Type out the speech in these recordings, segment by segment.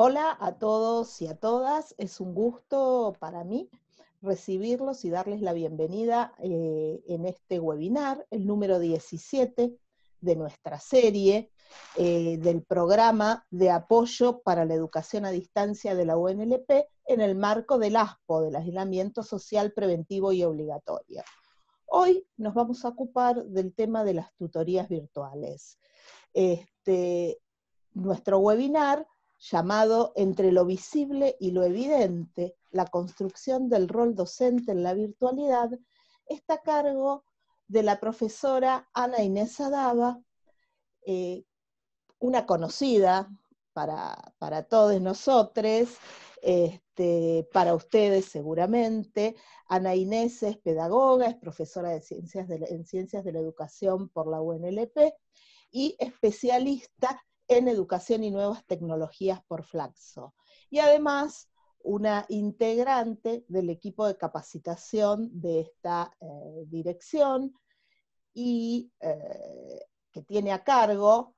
Hola a todos y a todas, es un gusto para mí recibirlos y darles la bienvenida eh, en este webinar, el número 17 de nuestra serie eh, del programa de apoyo para la educación a distancia de la UNLP en el marco del ASPO, del aislamiento social preventivo y obligatorio. Hoy nos vamos a ocupar del tema de las tutorías virtuales. Este, nuestro webinar llamado Entre lo visible y lo evidente, la construcción del rol docente en la virtualidad, está a cargo de la profesora Ana Inés Adaba, eh, una conocida para, todos nosotros, este, para ustedes seguramente. Ana Inés es pedagoga, es profesora de ciencias de en ciencias de la educación por la UNLP y especialista en Educación y Nuevas Tecnologías por Flaxo. Y además, una integrante del equipo de capacitación de esta eh, dirección y eh, que tiene a cargo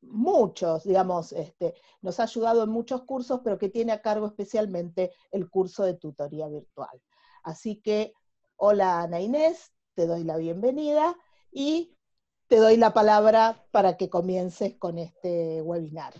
muchos, digamos, este, nos ha ayudado en muchos cursos, pero que tiene a cargo especialmente el curso de tutoría virtual. Así que, hola Ana Inés, te doy la bienvenida y te doy la palabra para que comiences con este webinar.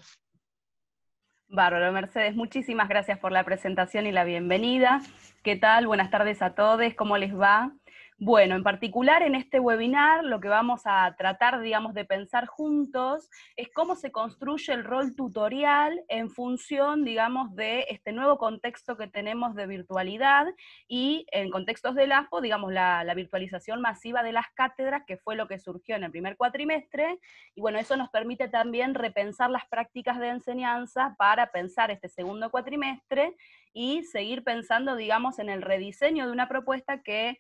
Bárbaro, Mercedes, muchísimas gracias por la presentación y la bienvenida. ¿Qué tal? Buenas tardes a todos, ¿cómo les va? Bueno, en particular en este webinar lo que vamos a tratar, digamos, de pensar juntos es cómo se construye el rol tutorial en función, digamos, de este nuevo contexto que tenemos de virtualidad y en contextos del ASPO, digamos, la, la virtualización masiva de las cátedras, que fue lo que surgió en el primer cuatrimestre, y bueno, eso nos permite también repensar las prácticas de enseñanza para pensar este segundo cuatrimestre y seguir pensando, digamos, en el rediseño de una propuesta que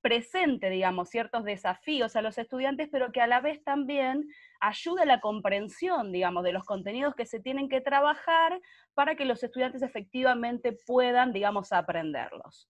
presente, digamos, ciertos desafíos a los estudiantes, pero que a la vez también ayuda a la comprensión, digamos, de los contenidos que se tienen que trabajar para que los estudiantes efectivamente puedan, digamos, aprenderlos.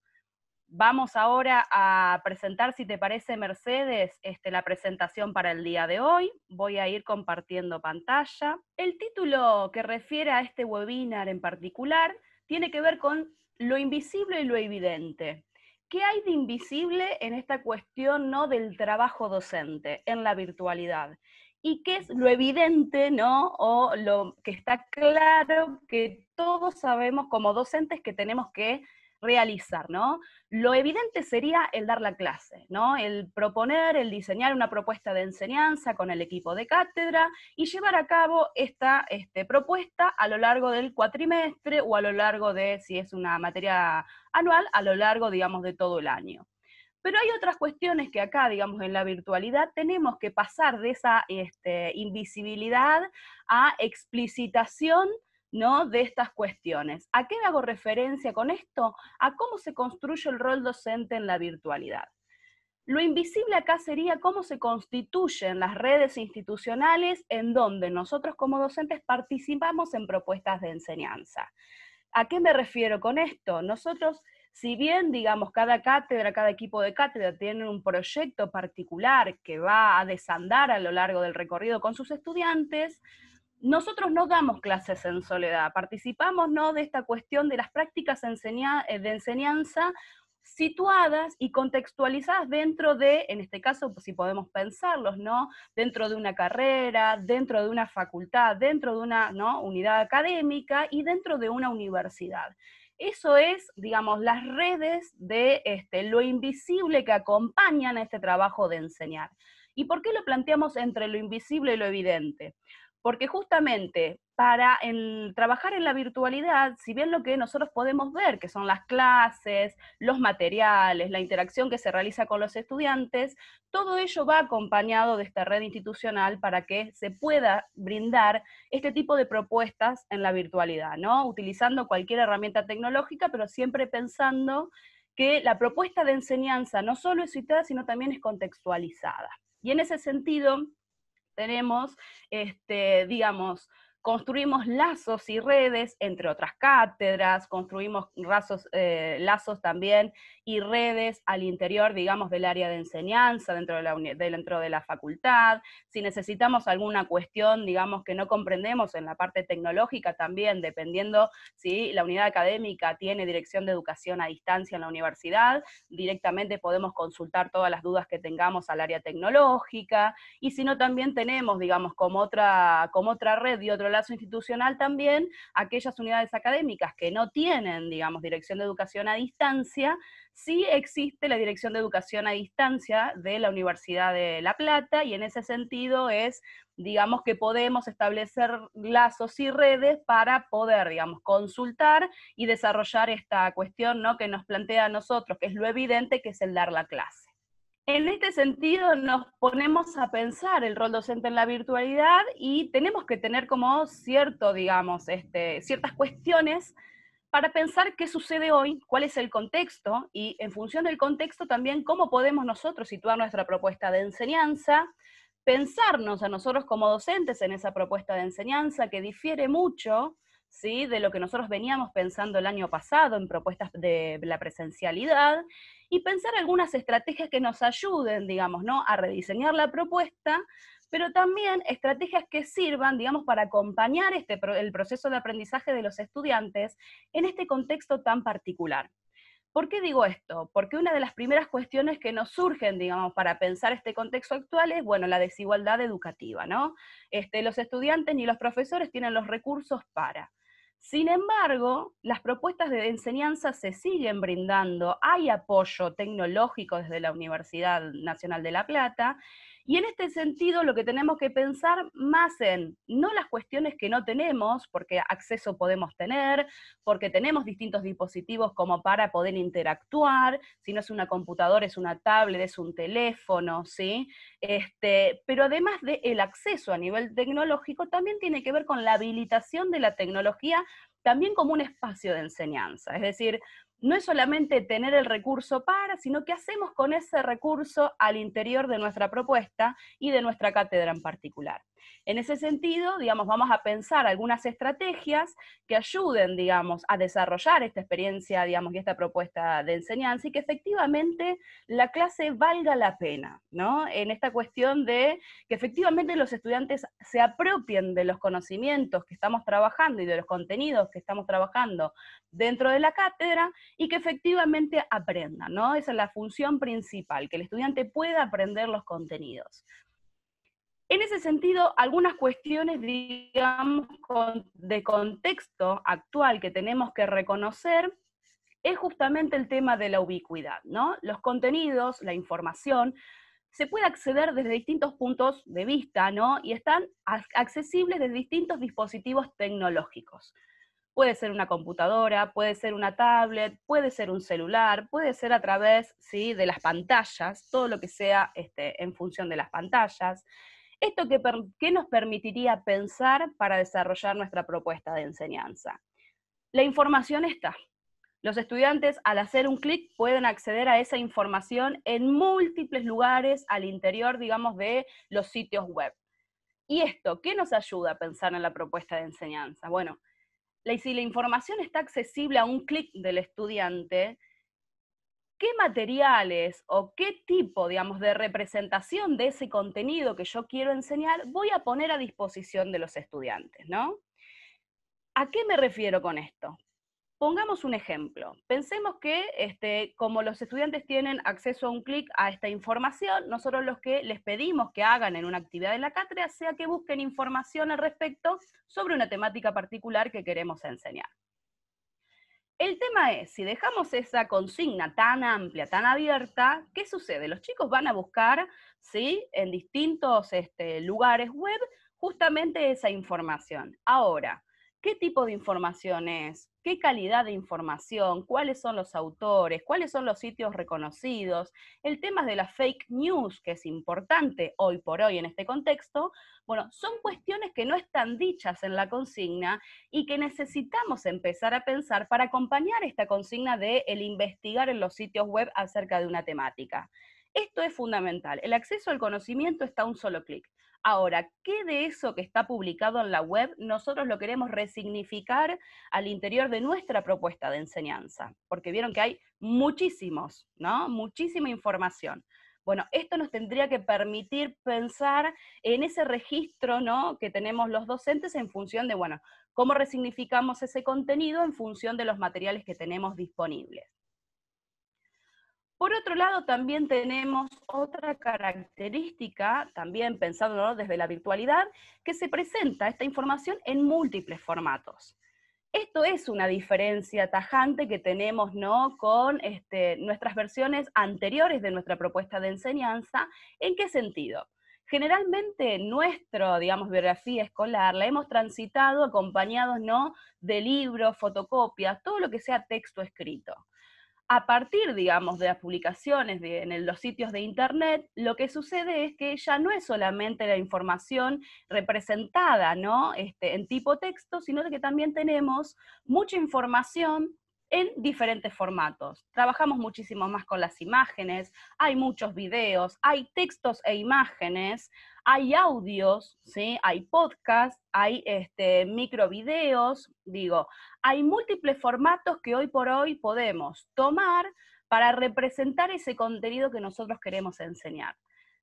Vamos ahora a presentar, si te parece, Mercedes, este, la presentación para el día de hoy. Voy a ir compartiendo pantalla. El título que refiere a este webinar en particular tiene que ver con lo invisible y lo evidente, ¿Qué hay de invisible en esta cuestión ¿no? del trabajo docente en la virtualidad? ¿Y qué es lo evidente ¿no? o lo que está claro que todos sabemos como docentes que tenemos que realizar, ¿no? Lo evidente sería el dar la clase, ¿no? El proponer, el diseñar una propuesta de enseñanza con el equipo de cátedra y llevar a cabo esta este, propuesta a lo largo del cuatrimestre o a lo largo de, si es una materia anual, a lo largo, digamos, de todo el año. Pero hay otras cuestiones que acá, digamos, en la virtualidad tenemos que pasar de esa este, invisibilidad a explicitación ¿no? de estas cuestiones. ¿A qué hago referencia con esto? A cómo se construye el rol docente en la virtualidad. Lo invisible acá sería cómo se constituyen las redes institucionales en donde nosotros como docentes participamos en propuestas de enseñanza. ¿A qué me refiero con esto? Nosotros, si bien, digamos, cada cátedra, cada equipo de cátedra tiene un proyecto particular que va a desandar a lo largo del recorrido con sus estudiantes, nosotros no damos clases en soledad, participamos ¿no? de esta cuestión de las prácticas eh, de enseñanza situadas y contextualizadas dentro de, en este caso, pues, si podemos pensarlos, ¿no? Dentro de una carrera, dentro de una facultad, dentro de una unidad académica y dentro de una universidad. Eso es, digamos, las redes de este, lo invisible que acompañan a este trabajo de enseñar. ¿Y por qué lo planteamos entre lo invisible y lo evidente? porque justamente para trabajar en la virtualidad, si bien lo que nosotros podemos ver, que son las clases, los materiales, la interacción que se realiza con los estudiantes, todo ello va acompañado de esta red institucional para que se pueda brindar este tipo de propuestas en la virtualidad, ¿no? Utilizando cualquier herramienta tecnológica, pero siempre pensando que la propuesta de enseñanza no solo es citada, sino también es contextualizada. Y en ese sentido, tenemos, este, digamos, construimos lazos y redes entre otras cátedras, construimos eh, lazos también y redes al interior, digamos, del área de enseñanza, dentro de, la dentro de la facultad. Si necesitamos alguna cuestión, digamos, que no comprendemos en la parte tecnológica también, dependiendo si la unidad académica tiene dirección de educación a distancia en la universidad, directamente podemos consultar todas las dudas que tengamos al área tecnológica, y si no, también tenemos, digamos, como otra, como otra red y otro lazo institucional también aquellas unidades académicas que no tienen, digamos, dirección de educación a distancia, sí existe la dirección de educación a distancia de la Universidad de La Plata y en ese sentido es, digamos, que podemos establecer lazos y redes para poder, digamos, consultar y desarrollar esta cuestión ¿no? que nos plantea a nosotros, que es lo evidente que es el dar la clase. En este sentido, nos ponemos a pensar el rol docente en la virtualidad y tenemos que tener como cierto, digamos, este, ciertas cuestiones para pensar qué sucede hoy, cuál es el contexto y en función del contexto también cómo podemos nosotros situar nuestra propuesta de enseñanza, pensarnos a nosotros como docentes en esa propuesta de enseñanza que difiere mucho ¿sí? de lo que nosotros veníamos pensando el año pasado en propuestas de la presencialidad y pensar algunas estrategias que nos ayuden, digamos, ¿no? A rediseñar la propuesta, pero también estrategias que sirvan, digamos, para acompañar este, el proceso de aprendizaje de los estudiantes en este contexto tan particular. ¿Por qué digo esto? Porque una de las primeras cuestiones que nos surgen, digamos, para pensar este contexto actual es, bueno, la desigualdad educativa, ¿no? Este, los estudiantes ni los profesores tienen los recursos para. Sin embargo, las propuestas de enseñanza se siguen brindando, hay apoyo tecnológico desde la Universidad Nacional de La Plata y en este sentido, lo que tenemos que pensar más en no las cuestiones que no tenemos, porque acceso podemos tener, porque tenemos distintos dispositivos como para poder interactuar, si no es una computadora, es una tablet, es un teléfono, ¿sí? Este, pero además del el acceso a nivel tecnológico, también tiene que ver con la habilitación de la tecnología también como un espacio de enseñanza. Es decir, no es solamente tener el recurso para, sino que hacemos con ese recurso al interior de nuestra propuesta y de nuestra cátedra en particular. En ese sentido, digamos, vamos a pensar algunas estrategias que ayuden, a desarrollar esta experiencia, digamos, y esta propuesta de enseñanza y que efectivamente la clase valga la pena, ¿no? En esta cuestión de que efectivamente los estudiantes se apropien de los conocimientos que estamos trabajando y de los contenidos que estamos trabajando dentro de la cátedra y que efectivamente aprendan, ¿no? Esa es la función principal, que el estudiante pueda aprender los contenidos. En ese sentido, algunas cuestiones, digamos, de contexto actual que tenemos que reconocer es justamente el tema de la ubicuidad, ¿no? Los contenidos, la información, se puede acceder desde distintos puntos de vista, ¿no? Y están accesibles desde distintos dispositivos tecnológicos. Puede ser una computadora, puede ser una tablet, puede ser un celular, puede ser a través ¿sí? de las pantallas, todo lo que sea este, en función de las pantallas. Esto nos permitiría pensar para desarrollar nuestra propuesta de enseñanza. La información está. Los estudiantes al hacer un clic pueden acceder a esa información en múltiples lugares al interior, digamos, de los sitios web. ¿Y esto qué nos ayuda a pensar en la propuesta de enseñanza? Bueno, si la información está accesible a un clic del estudiante, qué materiales o qué tipo, de representación de ese contenido que yo quiero enseñar voy a poner a disposición de los estudiantes, ¿A qué me refiero con esto? Pongamos un ejemplo. Pensemos que este, como los estudiantes tienen acceso a un clic a esta información, nosotros los que les pedimos que hagan en una actividad de la cátedra sea que busquen información al respecto sobre una temática particular que queremos enseñar. El tema es, si dejamos esa consigna tan amplia, tan abierta, ¿qué sucede? Los chicos van a buscar, ¿sí? En distintos este, lugares web, justamente esa información. Ahora, qué tipo de información es, qué calidad de información, cuáles son los autores, cuáles son los sitios reconocidos, el tema de la fake news, que es importante hoy por hoy en este contexto, bueno, son cuestiones que no están dichas en la consigna y que necesitamos empezar a pensar para acompañar esta consigna de el investigar en los sitios web acerca de una temática. Esto es fundamental. El acceso al conocimiento está a un solo clic. Ahora, ¿qué de eso que está publicado en la web nosotros lo queremos resignificar al interior de nuestra propuesta de enseñanza? Porque vieron que hay muchísimos, ¿no? Muchísima información. Bueno, esto nos tendría que permitir pensar en ese registro ¿no? que tenemos los docentes en función de, bueno, cómo resignificamos ese contenido en función de los materiales que tenemos disponibles. Por otro lado, también tenemos otra característica, también pensándolo desde la virtualidad, que se presenta esta información en múltiples formatos. Esto es una diferencia tajante que tenemos ¿no? con este, nuestras versiones anteriores de nuestra propuesta de enseñanza. ¿En qué sentido? Generalmente nuestra, digamos, biografía escolar la hemos transitado acompañados ¿no? de libros, fotocopias, todo lo que sea texto escrito a partir, digamos, de las publicaciones de, en los sitios de Internet, lo que sucede es que ya no es solamente la información representada ¿no? Este, en tipo texto, sino que también tenemos mucha información en diferentes formatos. Trabajamos muchísimo más con las imágenes, hay muchos videos, hay textos e imágenes, hay audios, ¿sí? hay podcasts, hay este, microvideos, digo, hay múltiples formatos que hoy por hoy podemos tomar para representar ese contenido que nosotros queremos enseñar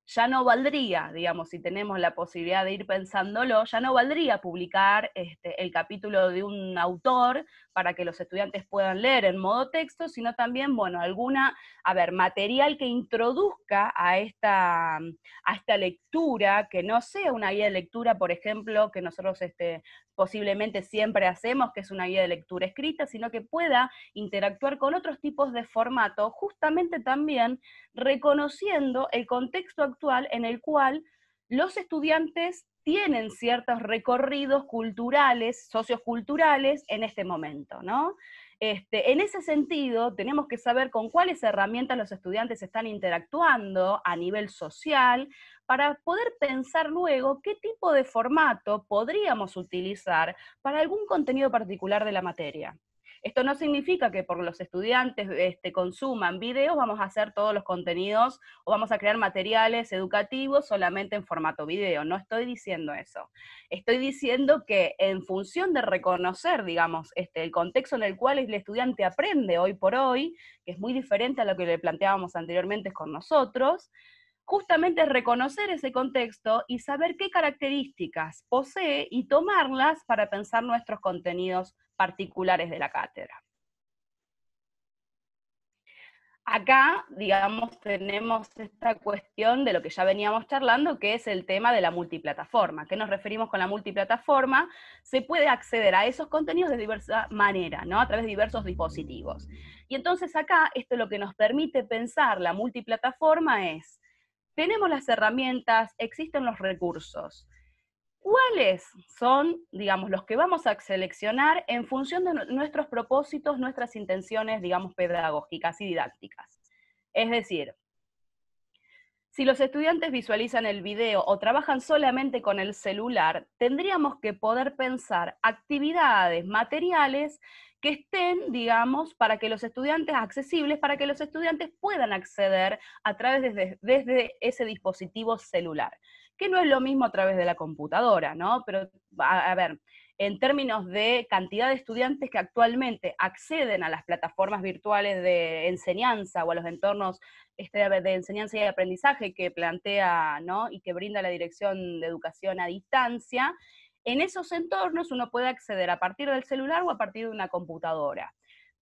ya no valdría, digamos, si tenemos la posibilidad de ir pensándolo, ya no valdría publicar este, el capítulo de un autor para que los estudiantes puedan leer en modo texto, sino también, bueno, alguna, a ver, material que introduzca a esta, a esta lectura, que no sea una guía de lectura, por ejemplo, que nosotros este, posiblemente siempre hacemos, que es una guía de lectura escrita, sino que pueda interactuar con otros tipos de formato, justamente también reconociendo el contexto actual en el cual los estudiantes tienen ciertos recorridos culturales, socioculturales en este momento, ¿no? Este, en ese sentido, tenemos que saber con cuáles herramientas los estudiantes están interactuando a nivel social para poder pensar luego qué tipo de formato podríamos utilizar para algún contenido particular de la materia. Esto no significa que por los estudiantes este, consuman videos vamos a hacer todos los contenidos o vamos a crear materiales educativos solamente en formato video. No estoy diciendo eso. Estoy diciendo que en función de reconocer, digamos, este, el contexto en el cual el estudiante aprende hoy por hoy, que es muy diferente a lo que le planteábamos anteriormente con nosotros, justamente reconocer ese contexto y saber qué características posee y tomarlas para pensar nuestros contenidos particulares de la cátedra. Acá, digamos, tenemos esta cuestión de lo que ya veníamos charlando, que es el tema de la multiplataforma. ¿Qué nos referimos con la multiplataforma? Se puede acceder a esos contenidos de diversa manera, ¿no? A través de diversos dispositivos. Y entonces acá, esto lo que nos permite pensar la multiplataforma es, tenemos las herramientas, existen los recursos cuáles son, digamos, los que vamos a seleccionar en función de nuestros propósitos, nuestras intenciones, digamos, pedagógicas y didácticas. Es decir, si los estudiantes visualizan el video o trabajan solamente con el celular, tendríamos que poder pensar actividades materiales que estén, digamos, para que los estudiantes accesibles, para que los estudiantes puedan acceder a través de, desde ese dispositivo celular que no es lo mismo a través de la computadora, ¿no? Pero, a, a ver, en términos de cantidad de estudiantes que actualmente acceden a las plataformas virtuales de enseñanza o a los entornos este, de enseñanza y aprendizaje que plantea ¿no? y que brinda la Dirección de Educación a Distancia, en esos entornos uno puede acceder a partir del celular o a partir de una computadora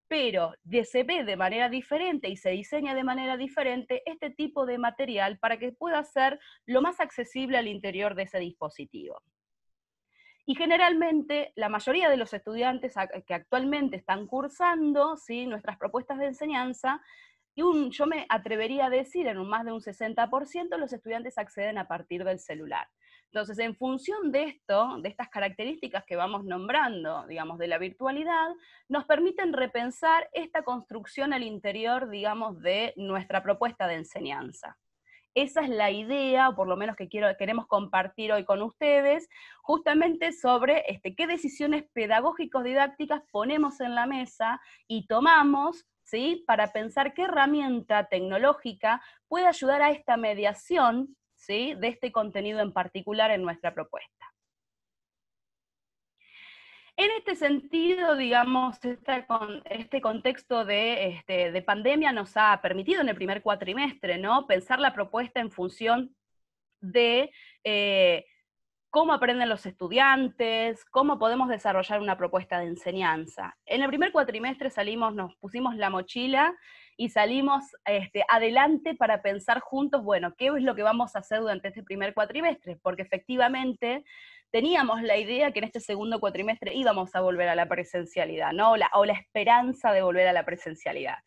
pero se ve de manera diferente y se diseña de manera diferente este tipo de material para que pueda ser lo más accesible al interior de ese dispositivo. Y generalmente la mayoría de los estudiantes que actualmente están cursando ¿sí? nuestras propuestas de enseñanza, y yo me atrevería a decir en un más de un 60%, los estudiantes acceden a partir del celular. Entonces, en función de esto, de estas características que vamos nombrando, digamos, de la virtualidad, nos permiten repensar esta construcción al interior, digamos, de nuestra propuesta de enseñanza. Esa es la idea, o por lo menos que quiero, queremos compartir hoy con ustedes, justamente sobre este, qué decisiones pedagógicos-didácticas ponemos en la mesa y tomamos ¿sí? para pensar qué herramienta tecnológica puede ayudar a esta mediación de este contenido en particular en nuestra propuesta. En este sentido, digamos, este contexto este, de, pandemia nos ha permitido en el primer cuatrimestre, ¿no? Pensar la propuesta en función de eh, cómo aprenden los estudiantes, cómo podemos desarrollar una propuesta de enseñanza. En el primer cuatrimestre salimos, nos pusimos la mochila y salimos este, adelante para pensar juntos, bueno, qué es lo que vamos a hacer durante este primer cuatrimestre, porque efectivamente teníamos la idea que en este segundo cuatrimestre íbamos a volver a la presencialidad, ¿no? O la, esperanza de volver a la presencialidad.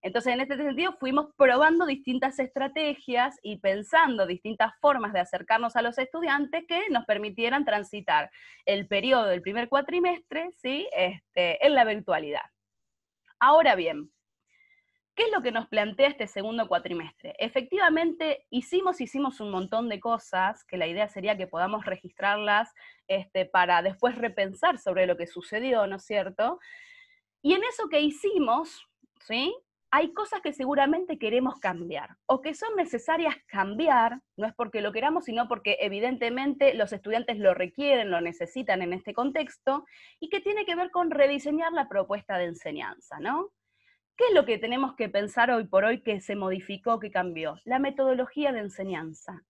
Entonces, en este sentido, fuimos probando distintas estrategias y pensando distintas formas de acercarnos a los estudiantes que nos permitieran transitar el periodo del primer cuatrimestre ¿sí? Este, en la virtualidad. Ahora bien, ¿Qué es lo que nos plantea este segundo cuatrimestre? Efectivamente, hicimos, hicimos un montón de cosas, que la idea sería que podamos registrarlas este, para después repensar sobre lo que sucedió, ¿no es cierto? Y en eso que hicimos, ¿sí? Hay cosas que seguramente queremos cambiar o que son necesarias cambiar, no es porque lo queramos, sino porque evidentemente los estudiantes lo requieren, lo necesitan en este contexto, y que tiene que ver con rediseñar la propuesta de enseñanza, ¿no? ¿Qué es lo que tenemos que pensar hoy por hoy que se modificó, que cambió? La metodología de enseñanza.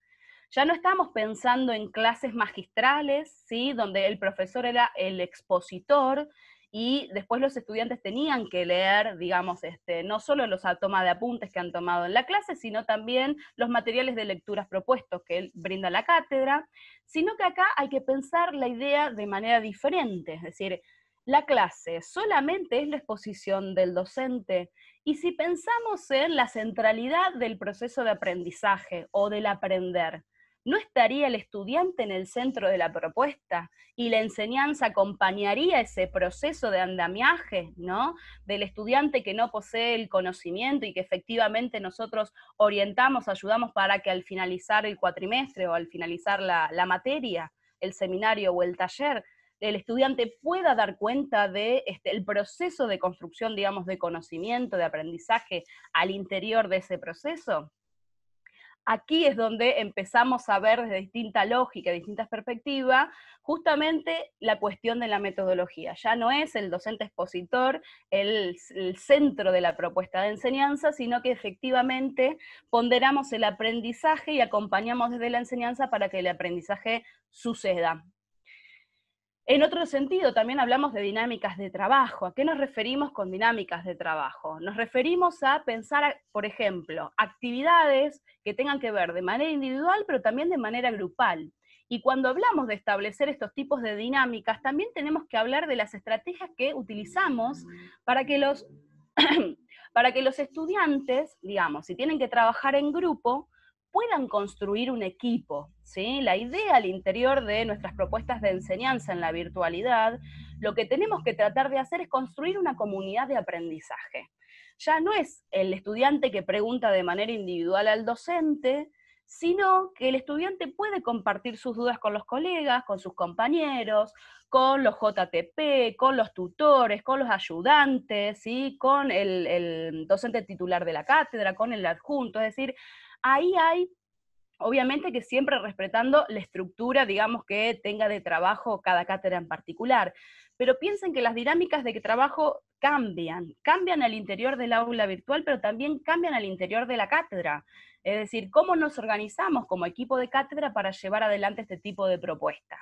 Ya no estamos pensando en clases magistrales, ¿sí? donde el profesor era el expositor y después los estudiantes tenían que leer, digamos, este, no solo los toma de apuntes que han tomado en la clase, sino también los materiales de lecturas propuestos que brinda la cátedra, sino que acá hay que pensar la idea de manera diferente, es decir, la clase solamente es la exposición del docente. Y si pensamos en la centralidad del proceso de aprendizaje o del aprender, ¿no estaría el estudiante en el centro de la propuesta y la enseñanza acompañaría ese proceso de andamiaje, ¿no? Del estudiante que no posee el conocimiento y que efectivamente nosotros orientamos, ayudamos para que al finalizar el cuatrimestre o al finalizar la, la materia, el seminario o el taller, el estudiante pueda dar cuenta de este, el proceso de construcción, digamos, de conocimiento, de aprendizaje al interior de ese proceso? Aquí es donde empezamos a ver desde distinta lógica, distintas perspectivas, justamente la cuestión de la metodología. Ya no es el docente expositor el centro de la propuesta de enseñanza, sino que efectivamente ponderamos el aprendizaje y acompañamos desde la enseñanza para que el aprendizaje suceda, en otro sentido, también hablamos de dinámicas de trabajo. ¿A qué nos referimos con dinámicas de trabajo? Nos referimos a pensar, por ejemplo, actividades que tengan que ver de manera individual, pero también de manera grupal. Y cuando hablamos de establecer estos tipos de dinámicas, también tenemos que hablar de las estrategias que utilizamos para que los, para que los estudiantes, digamos, si tienen que trabajar en grupo, puedan construir un equipo. ¿sí? La idea al interior de nuestras propuestas de enseñanza en la virtualidad, lo que tenemos que tratar de hacer es construir una comunidad de aprendizaje. Ya no es el estudiante que pregunta de manera individual al docente, sino que el estudiante puede compartir sus dudas con los colegas, con sus compañeros, con los JTP, con los tutores, con los ayudantes, ¿sí? con el, el, docente titular de la cátedra, con el adjunto, es decir, Ahí hay, obviamente que siempre respetando la estructura, digamos, que tenga de trabajo cada cátedra en particular, pero piensen que las dinámicas de trabajo cambian, cambian al interior del aula virtual, pero también cambian al interior de la cátedra. Es decir, cómo nos organizamos como equipo de cátedra para llevar adelante este tipo de propuesta.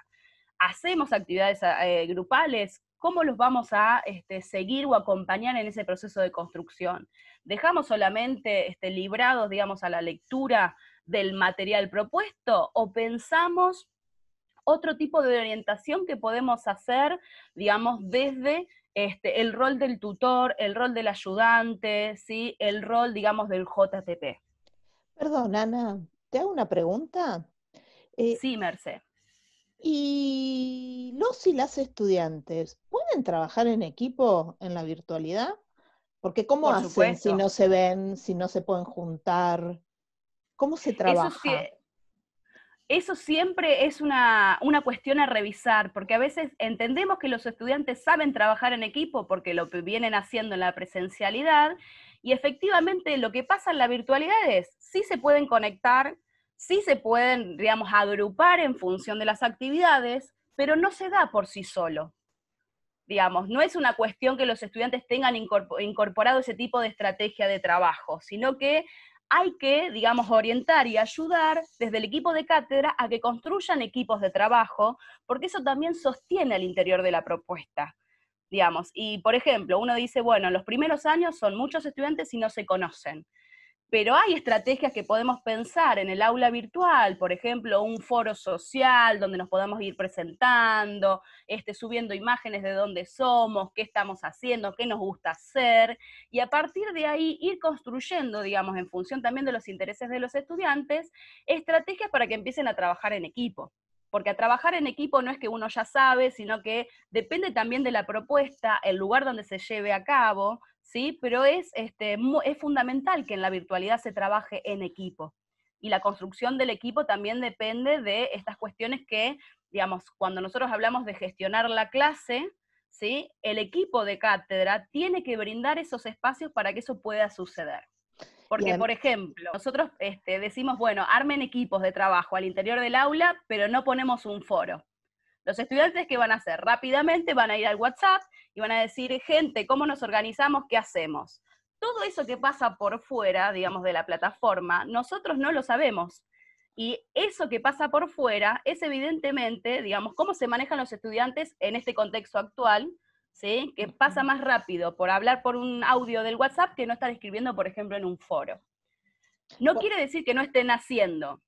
Hacemos actividades eh, grupales, cómo los vamos a este, seguir o acompañar en ese proceso de construcción. ¿Dejamos solamente este, librados, digamos, a la lectura del material propuesto o pensamos otro tipo de orientación que podemos hacer, digamos, desde este, el rol del tutor, el rol del ayudante, ¿sí? el rol, digamos, del JTP? Perdón, Ana, ¿te hago una pregunta? Eh, sí, Merce. ¿Y los y las estudiantes pueden trabajar en equipo en la virtualidad? Porque ¿cómo hacen si no se ven, si no se pueden juntar? ¿Cómo se trabaja? Eso, siempre es una, una, cuestión a revisar, porque a veces entendemos que los estudiantes saben trabajar en equipo porque lo vienen haciendo en la presencialidad, y efectivamente lo que pasa en la virtualidad es, sí se pueden conectar, sí se pueden, digamos, agrupar en función de las actividades, pero no se da por sí solo digamos, no es una cuestión que los estudiantes tengan incorporado ese tipo de estrategia de trabajo, sino que hay que, digamos, orientar y ayudar desde el equipo de cátedra a que construyan equipos de trabajo, porque eso también sostiene al interior de la propuesta, digamos. Y, por ejemplo, uno dice, bueno, en los primeros años son muchos estudiantes y no se conocen pero hay estrategias que podemos pensar en el aula virtual, por ejemplo, un foro social donde nos podamos ir presentando, este, subiendo imágenes de dónde somos, qué estamos haciendo, qué nos gusta hacer, y a partir de ahí ir construyendo, digamos, en función también de los intereses de los estudiantes, estrategias para que empiecen a trabajar en equipo porque a trabajar en equipo no es que uno ya sabe, sino que depende también de la propuesta, el lugar donde se lleve a cabo, ¿sí? Pero es, este, es fundamental que en la virtualidad se trabaje en equipo. Y la construcción del equipo también depende de estas cuestiones que, digamos, cuando nosotros hablamos de gestionar la clase, ¿sí? El equipo de cátedra tiene que brindar esos espacios para que eso pueda suceder. Porque, por ejemplo, nosotros este, decimos, bueno, armen equipos de trabajo al interior del aula, pero no ponemos un foro. Los estudiantes que van a hacer rápidamente van a ir al WhatsApp y van a decir, gente, ¿cómo nos organizamos? ¿Qué hacemos? Todo eso que pasa por fuera, digamos, de la plataforma, nosotros no lo sabemos. Y eso que pasa por fuera es evidentemente, digamos, cómo se manejan los estudiantes en este contexto actual, ¿sí? Que pasa más rápido por hablar por un audio del WhatsApp que no estar escribiendo, por ejemplo, en un foro. No quiere decir que no estén haciendo,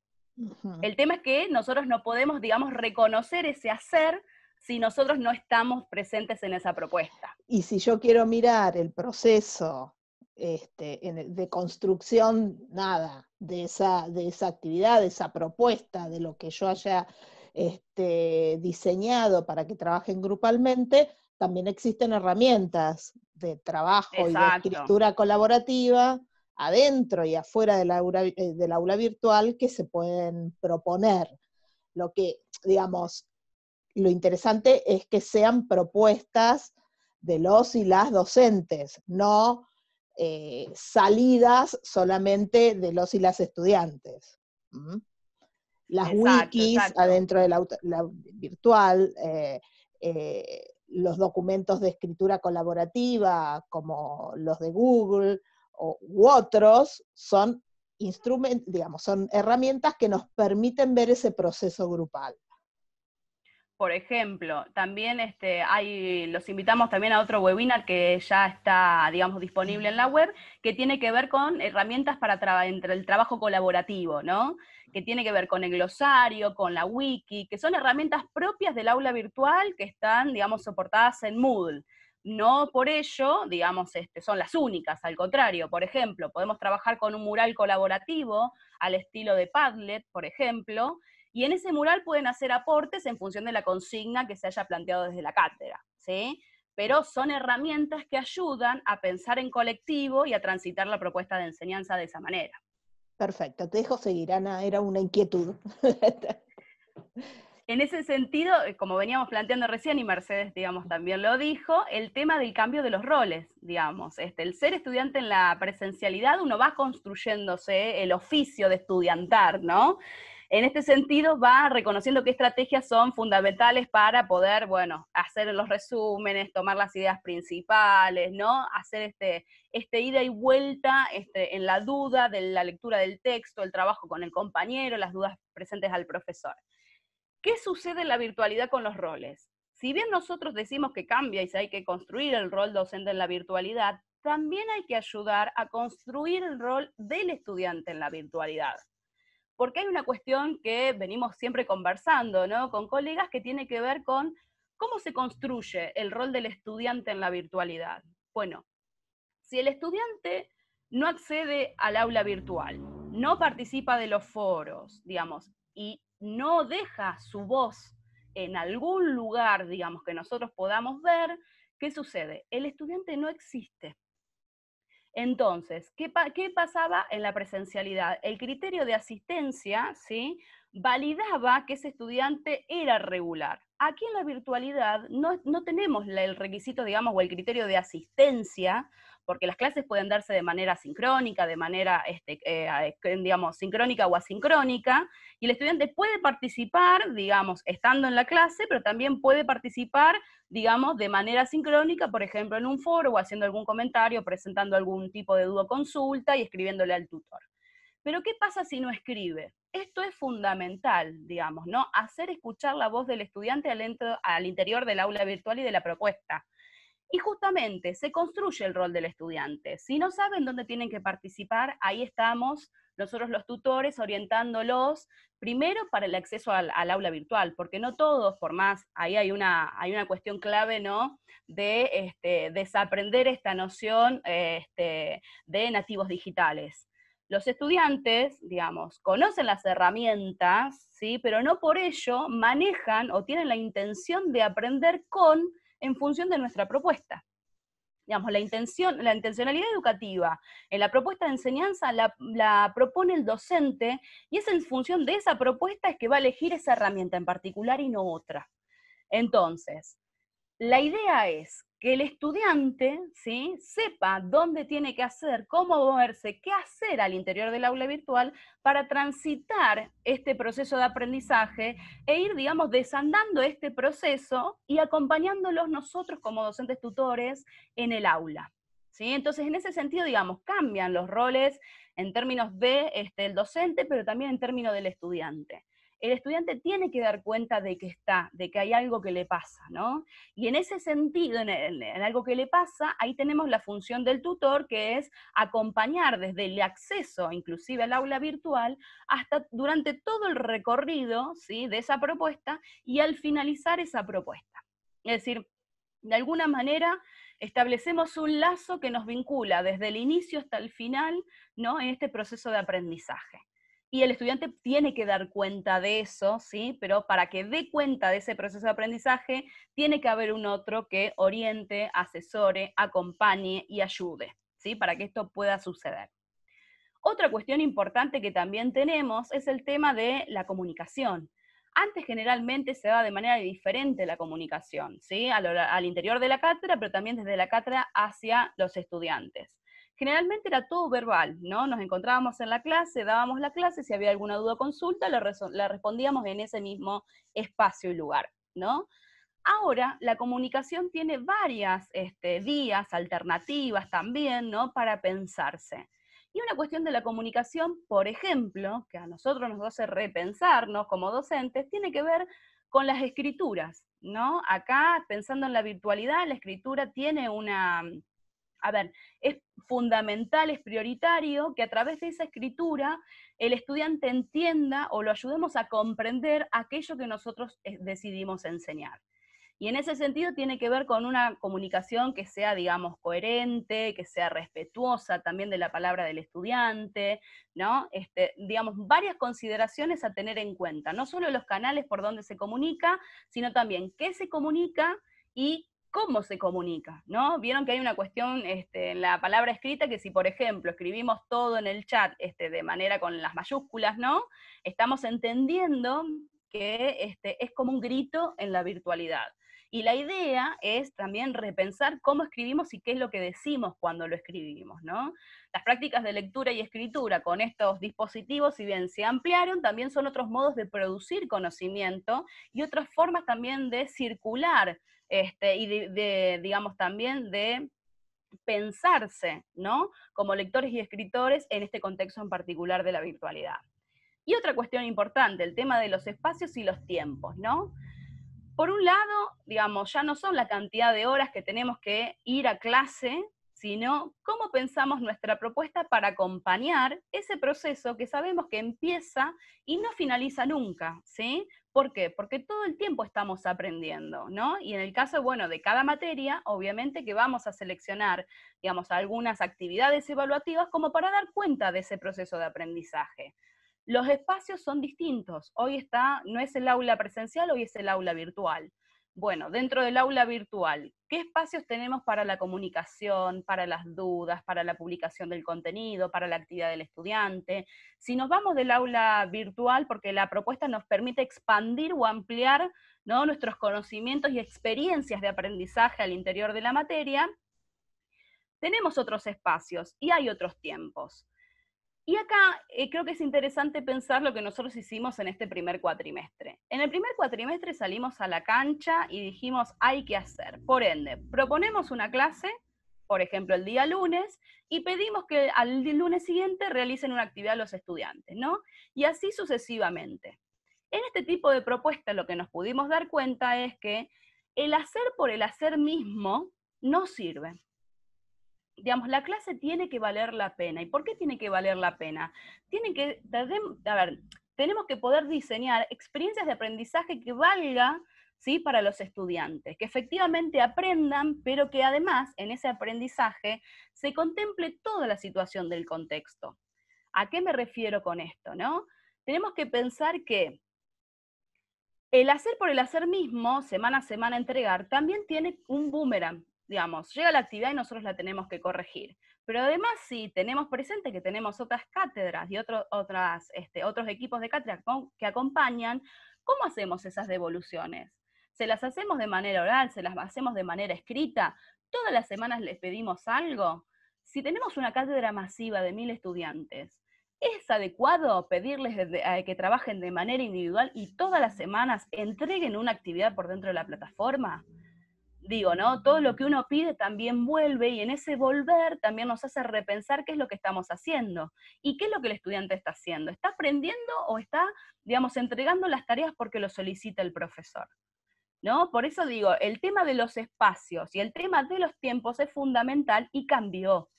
el tema es que nosotros no podemos, digamos, reconocer ese hacer si nosotros no estamos presentes en esa propuesta. Y si yo quiero mirar el proceso este, de construcción, nada, de esa, actividad, de esa propuesta, de lo que yo haya este, diseñado para que trabajen grupalmente, también existen herramientas de trabajo y de escritura colaborativa adentro y afuera eh, del aula, virtual que se pueden proponer. Lo que, digamos, lo interesante es que sean propuestas de los y las docentes, no eh, salidas solamente de los y las estudiantes. Las wikis adentro del aula virtual, eh, los documentos de escritura colaborativa como los de Google, o, otros son son herramientas que nos permiten ver ese proceso grupal. Por ejemplo, también este, los invitamos también a otro webinar que ya está, digamos, disponible en la web, que tiene que ver con herramientas para entre el trabajo colaborativo, ¿no? Que tiene que ver con el glosario, con la wiki, que son herramientas propias del aula virtual que están, digamos, soportadas en Moodle no por ello, digamos, este, son las únicas, al contrario, por ejemplo, podemos trabajar con un mural colaborativo al estilo de Padlet, por ejemplo, y en ese mural pueden hacer aportes en función de la consigna que se haya planteado desde la cátedra, ¿sí? Pero son herramientas que ayudan a pensar en colectivo y a transitar la propuesta de enseñanza de esa manera. Perfecto, te dejo seguir, Ana, era una inquietud. En ese sentido, eh, como veníamos planteando recién y Mercedes, digamos, también lo dijo, el tema del cambio de los roles, digamos, este, el ser estudiante en la presencialidad, uno va construyéndose el oficio de estudiantar, ¿no? En este sentido, va reconociendo qué estrategias son fundamentales para poder, bueno, hacer los resúmenes, tomar las ideas principales, ¿no? Hacer este, este ida y vuelta este, en la duda de la lectura del texto, el trabajo con el compañero, las dudas presentes al profesor. ¿Qué sucede en la virtualidad con los roles? Si bien nosotros decimos que cambia y hay que construir el rol docente en la virtualidad, también hay que ayudar a construir el rol del estudiante en la virtualidad. Porque hay una cuestión que venimos siempre conversando ¿no? con colegas que tiene que ver con cómo se construye el rol del estudiante en la virtualidad. Bueno, si el estudiante no accede al aula virtual, no participa de los foros, digamos, y no deja su voz en algún lugar, digamos, que nosotros podamos ver, ¿qué sucede? El estudiante no existe. Entonces, ¿qué, pasaba en la presencialidad? El criterio de asistencia, ¿sí? Validaba que ese estudiante era regular. Aquí en la virtualidad no, no tenemos el requisito, digamos, o el criterio de asistencia, porque las clases pueden darse de manera sincrónica, de manera, este, eh, eh, digamos, sincrónica o asincrónica, y el estudiante puede participar, digamos, estando en la clase, pero también puede participar, digamos, de manera sincrónica, por ejemplo, en un foro o haciendo algún comentario, presentando algún tipo de duda consulta y escribiéndole al tutor. Pero ¿qué pasa si no escribe? Esto es fundamental, digamos, ¿no? Hacer escuchar la voz del estudiante al, al interior del aula virtual y de la propuesta. Y justamente se construye el rol del estudiante. Si no saben dónde tienen que participar, ahí estamos nosotros los tutores orientándolos, primero para el acceso al, aula virtual, porque no todos, por más, ahí hay una, hay una cuestión clave, ¿no? De este, desaprender esta noción este, de nativos digitales. Los estudiantes, digamos, conocen las herramientas, ¿sí? Pero no por ello manejan o tienen la intención de aprender con en función de nuestra propuesta. Digamos, la, intención, la intencionalidad educativa en eh, la propuesta de enseñanza la propone el docente y es en función de esa propuesta es que va a elegir esa herramienta en particular y no otra. Entonces, la idea es que el estudiante sepa dónde tiene que hacer, cómo moverse, qué hacer al interior del aula virtual para transitar este proceso de aprendizaje e ir, digamos, desandando este proceso y acompañándolos nosotros como docentes tutores en el aula. ¿sí? Entonces, en ese sentido, digamos, cambian los roles en términos del de, este, el docente, pero también en términos del estudiante el estudiante tiene que dar cuenta de que está, de que hay algo que le pasa, ¿no? Y en ese sentido, en, algo que le pasa, ahí tenemos la función del tutor, que es acompañar desde el acceso, inclusive al aula virtual, hasta durante todo el recorrido, ¿sí? De esa propuesta y al finalizar esa propuesta. Es decir, de alguna manera establecemos un lazo que nos vincula desde el inicio hasta el final, ¿no? En este proceso de aprendizaje y el estudiante tiene que dar cuenta de eso, ¿sí? Pero para que dé cuenta de ese proceso de aprendizaje, tiene que haber un otro que oriente, asesore, acompañe y ayude, ¿sí? Para que esto pueda suceder. Otra cuestión importante que también tenemos es el tema de la comunicación. Antes generalmente se daba de manera diferente la comunicación, ¿sí? al interior de la cátedra, pero también desde la cátedra hacia los estudiantes generalmente era todo verbal, ¿no? Nos encontrábamos en la clase, dábamos la clase, si había alguna duda o consulta, la, respondíamos en ese mismo espacio y lugar, ¿no? Ahora la comunicación tiene varias este, vías alternativas también, ¿no? Para pensarse. Y una cuestión de la comunicación, por ejemplo, que a nosotros nos hace repensarnos como docentes, tiene que ver con las escrituras, ¿no? Acá, pensando en la virtualidad, la escritura tiene una, a ver, es fundamental, es prioritario que a través de esa escritura el estudiante entienda o lo ayudemos a comprender aquello que nosotros eh, decidimos enseñar. Y en ese sentido tiene que ver con una comunicación que sea, digamos, coherente, que sea respetuosa también de la palabra del estudiante, ¿no? Este, digamos, varias consideraciones a tener en cuenta, no solo los canales por donde se comunica, sino también qué se comunica y cómo se comunica, ¿no? Vieron que hay una cuestión este, en la palabra escrita que si, por ejemplo, escribimos todo en el chat este, de manera con las mayúsculas, ¿no? Estamos entendiendo que este, es como un grito en la virtualidad. Y la idea es también repensar cómo escribimos y qué es lo que decimos cuando lo escribimos, ¿no? Las prácticas de lectura y escritura con estos dispositivos, si bien se ampliaron, también son otros modos de producir conocimiento y otras formas también de circular este, y digamos, también de pensarse, ¿no? Como lectores y escritores en este contexto en particular de la virtualidad. Y otra cuestión importante, el tema de los espacios y los tiempos, ¿no? Por un lado, digamos, ya no son la cantidad de horas que tenemos que ir a clase sino cómo pensamos nuestra propuesta para acompañar ese proceso que sabemos que empieza y no finaliza nunca, ¿sí? ¿Por qué? Porque todo el tiempo estamos aprendiendo, ¿no? Y en el caso, bueno, de cada materia, obviamente que vamos a seleccionar, digamos, algunas actividades evaluativas como para dar cuenta de ese proceso de aprendizaje. Los espacios son distintos. Hoy está, no es el aula presencial, hoy es el aula virtual. Bueno, dentro del aula virtual, ¿qué espacios tenemos para la comunicación, para las dudas, para la publicación del contenido, para la actividad del estudiante? Si nos vamos del aula virtual, porque la propuesta nos permite expandir o ampliar nuestros conocimientos y experiencias de aprendizaje al interior de la materia, tenemos otros espacios y hay otros tiempos. Y acá eh, creo que es interesante pensar lo que nosotros hicimos en este primer cuatrimestre. En el primer cuatrimestre salimos a la cancha y dijimos, hay que hacer. Por ende, proponemos una clase, por ejemplo, el día lunes, y pedimos que al lunes siguiente realicen una actividad los estudiantes, ¿no? Y así sucesivamente. En este tipo de propuestas lo que nos pudimos dar cuenta es que el hacer por el hacer mismo no sirve digamos, la clase tiene que valer la pena. ¿Y por qué tiene que valer la pena? tiene que, a ver, tenemos que poder diseñar experiencias de aprendizaje que valga ¿sí? para los estudiantes, que efectivamente aprendan, pero que además en ese aprendizaje se contemple toda la situación del contexto. ¿A qué me refiero con esto? ¿no? Tenemos que pensar que el hacer por el hacer mismo, semana a semana entregar, también tiene un boomerang, digamos, llega la actividad y nosotros la tenemos que corregir. Pero además, si tenemos presente que tenemos otras cátedras y otros otras, este, otros equipos de cátedra que acompañan, ¿cómo hacemos esas devoluciones? ¿Se las hacemos de manera oral? ¿Se las hacemos de manera escrita? ¿Todas las semanas les pedimos algo? Si tenemos una cátedra masiva de mil estudiantes, ¿Es adecuado pedirles que trabajen de manera individual y todas las semanas entreguen una actividad por dentro de la plataforma? digo, ¿no? Todo lo que uno pide también vuelve y en ese volver también nos hace repensar qué es lo que estamos haciendo y qué es lo que el estudiante está haciendo. ¿Está aprendiendo o está, digamos, entregando las tareas porque lo solicita el profesor? ¿No? Por eso digo, el tema de los espacios y el tema de los tiempos es fundamental y cambió.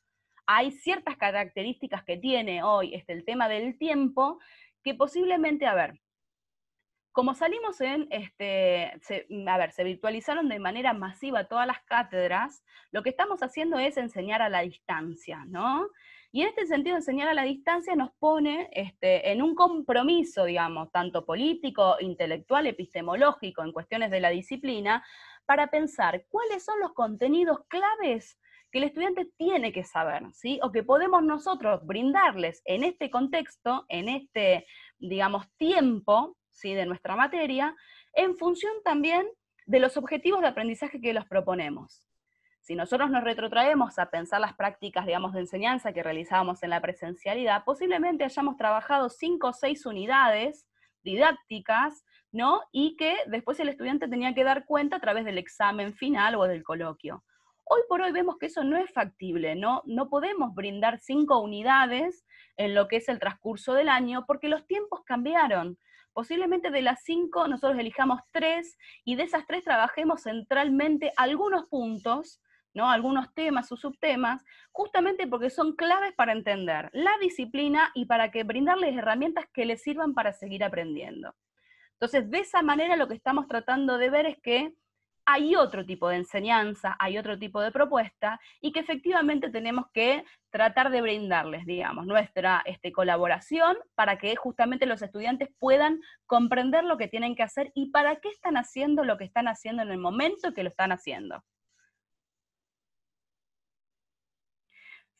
Hay ciertas características que tiene hoy este, el tema del tiempo que posiblemente, a ver, como salimos en, este, mm, a ver, se virtualizaron de manera masiva todas las cátedras, lo que estamos haciendo es enseñar a la distancia, ¿no? Y en este sentido, enseñar a la distancia nos pone este, en un compromiso, digamos, tanto político, intelectual, epistemológico, en cuestiones de la disciplina, para pensar cuáles son los contenidos claves que el estudiante tiene que saber, ¿sí? O que podemos nosotros brindarles en este contexto, en este, digamos, tiempo, de nuestra materia, en función también de los objetivos de aprendizaje que los proponemos. Si nosotros nos retrotraemos a pensar las prácticas, digamos, de enseñanza que realizábamos en la presencialidad, posiblemente hayamos trabajado cinco o seis unidades didácticas, ¿no? Y que después el estudiante tenía que dar cuenta a través del examen final o del coloquio. Hoy por hoy vemos que eso no es factible, ¿no? No podemos brindar cinco unidades en lo que es el transcurso del año porque los tiempos cambiaron. Posiblemente de las cinco nosotros elijamos tres y de esas tres trabajemos centralmente algunos puntos, ¿no? algunos temas o subtemas, justamente porque son claves para entender la disciplina y para que brindarles herramientas que les sirvan para seguir aprendiendo. Entonces, de esa manera lo que estamos tratando de ver es que hay otro tipo de enseñanza, hay otro tipo de propuesta y que efectivamente tenemos que tratar de brindarles, digamos, nuestra este, colaboración para que justamente los estudiantes puedan comprender lo que tienen que hacer y para qué están haciendo lo que están haciendo en el momento que lo están haciendo.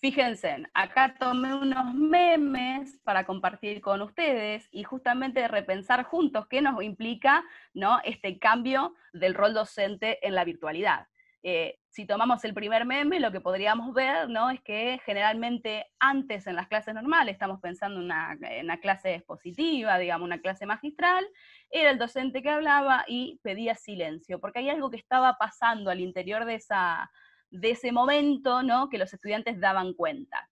Fíjense, acá tomé unos memes para compartir con ustedes y justamente repensar juntos qué nos implica ¿no? este cambio del rol docente en la virtualidad. Eh, si tomamos el primer meme, lo que podríamos ver ¿no? es que generalmente antes en las clases normales, estamos pensando en una, clase expositiva, digamos, una clase magistral, era el docente que hablaba y pedía silencio, porque hay algo que estaba pasando al interior de esa, de ese momento, ¿no? Que los estudiantes daban cuenta.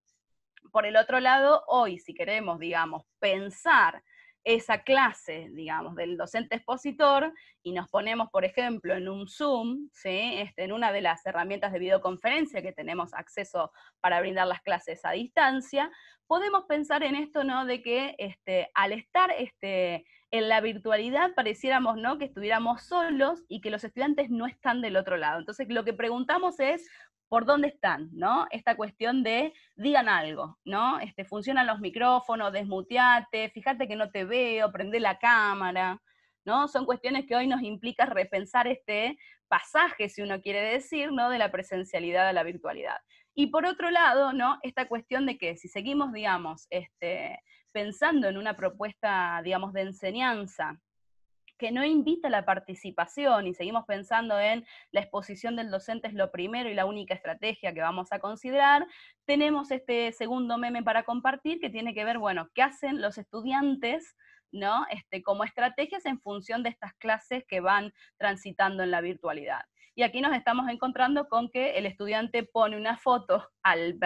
Por el otro lado, hoy, si queremos, digamos, pensar esa clase, digamos, del docente expositor y nos ponemos, por ejemplo, en un Zoom, ¿sí? Este, en una de las herramientas de videoconferencia que tenemos acceso para brindar las clases a distancia, podemos pensar en esto, ¿no? De que este, al estar este, en la virtualidad pareciéramos ¿no? que estuviéramos solos y que los estudiantes no están del otro lado. Entonces, lo que preguntamos es, ¿por dónde están? ¿no? Esta cuestión de, digan algo, ¿no? Este, funcionan los micrófonos, desmuteate, fíjate que no te veo, prende la cámara, ¿no? Son cuestiones que hoy nos implica repensar este pasaje, si uno quiere decir, ¿no? De la presencialidad a la virtualidad. Y por otro lado, ¿no? Esta cuestión de que si seguimos, digamos, este, pensando en una propuesta, digamos, de enseñanza que no invita a la participación y seguimos pensando en la exposición del docente es lo primero y la única estrategia que vamos a considerar, tenemos este segundo meme para compartir que tiene que ver, bueno, qué hacen los estudiantes ¿no? Este, como estrategias en función de estas clases que van transitando en la virtualidad y aquí nos estamos encontrando con que el estudiante pone una foto al,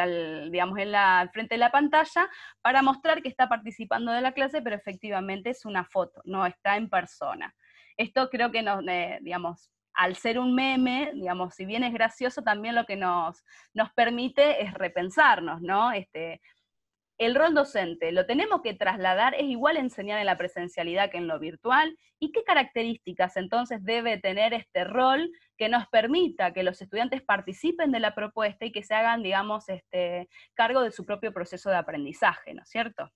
digamos, en la, frente de la pantalla para mostrar que está participando de la clase, pero efectivamente es una foto, no está en persona. Esto creo que nos, eh, digamos, al ser un meme, digamos, si bien es gracioso, también lo que nos, nos permite es repensarnos, ¿no? Este, el rol docente, ¿lo tenemos que trasladar? ¿Es igual enseñar en la presencialidad que en lo virtual? ¿Y qué características entonces debe tener este rol que nos permita que los estudiantes participen de la propuesta y que se hagan, digamos, este, cargo de su propio proceso de aprendizaje, ¿no es cierto?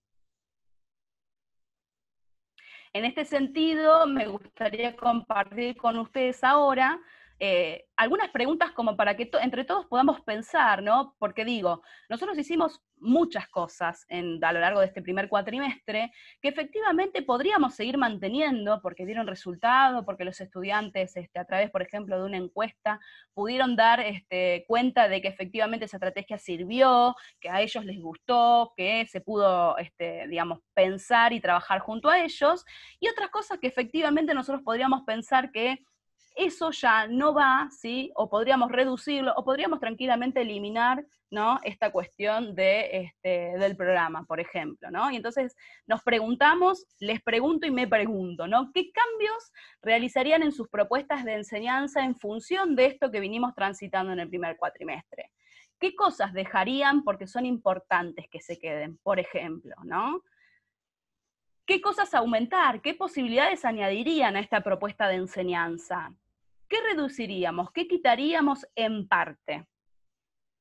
En este sentido, me gustaría compartir con ustedes ahora eh, algunas preguntas como para que entre todos podamos pensar, ¿no? Porque digo, nosotros hicimos muchas cosas a lo largo de este primer cuatrimestre que efectivamente podríamos seguir manteniendo porque dieron resultado, porque los estudiantes este, a través, por ejemplo, de una encuesta pudieron dar este, cuenta de que efectivamente esa estrategia sirvió, que a ellos les gustó, que se pudo, este, digamos, pensar y trabajar junto a ellos, y otras cosas que efectivamente nosotros podríamos pensar que eso ya no va, ¿sí? O podríamos reducirlo, o podríamos tranquilamente eliminar, ¿no? Esta cuestión este, del programa, por ejemplo, ¿no? Y entonces nos preguntamos, les pregunto y me pregunto, ¿no? ¿Qué cambios realizarían en sus propuestas de enseñanza en función de esto que vinimos transitando en el primer cuatrimestre? ¿Qué cosas dejarían porque son importantes que se queden, por ejemplo, ¿no? ¿Qué cosas aumentar? ¿Qué posibilidades añadirían a esta propuesta de enseñanza? ¿qué reduciríamos? ¿Qué quitaríamos en parte?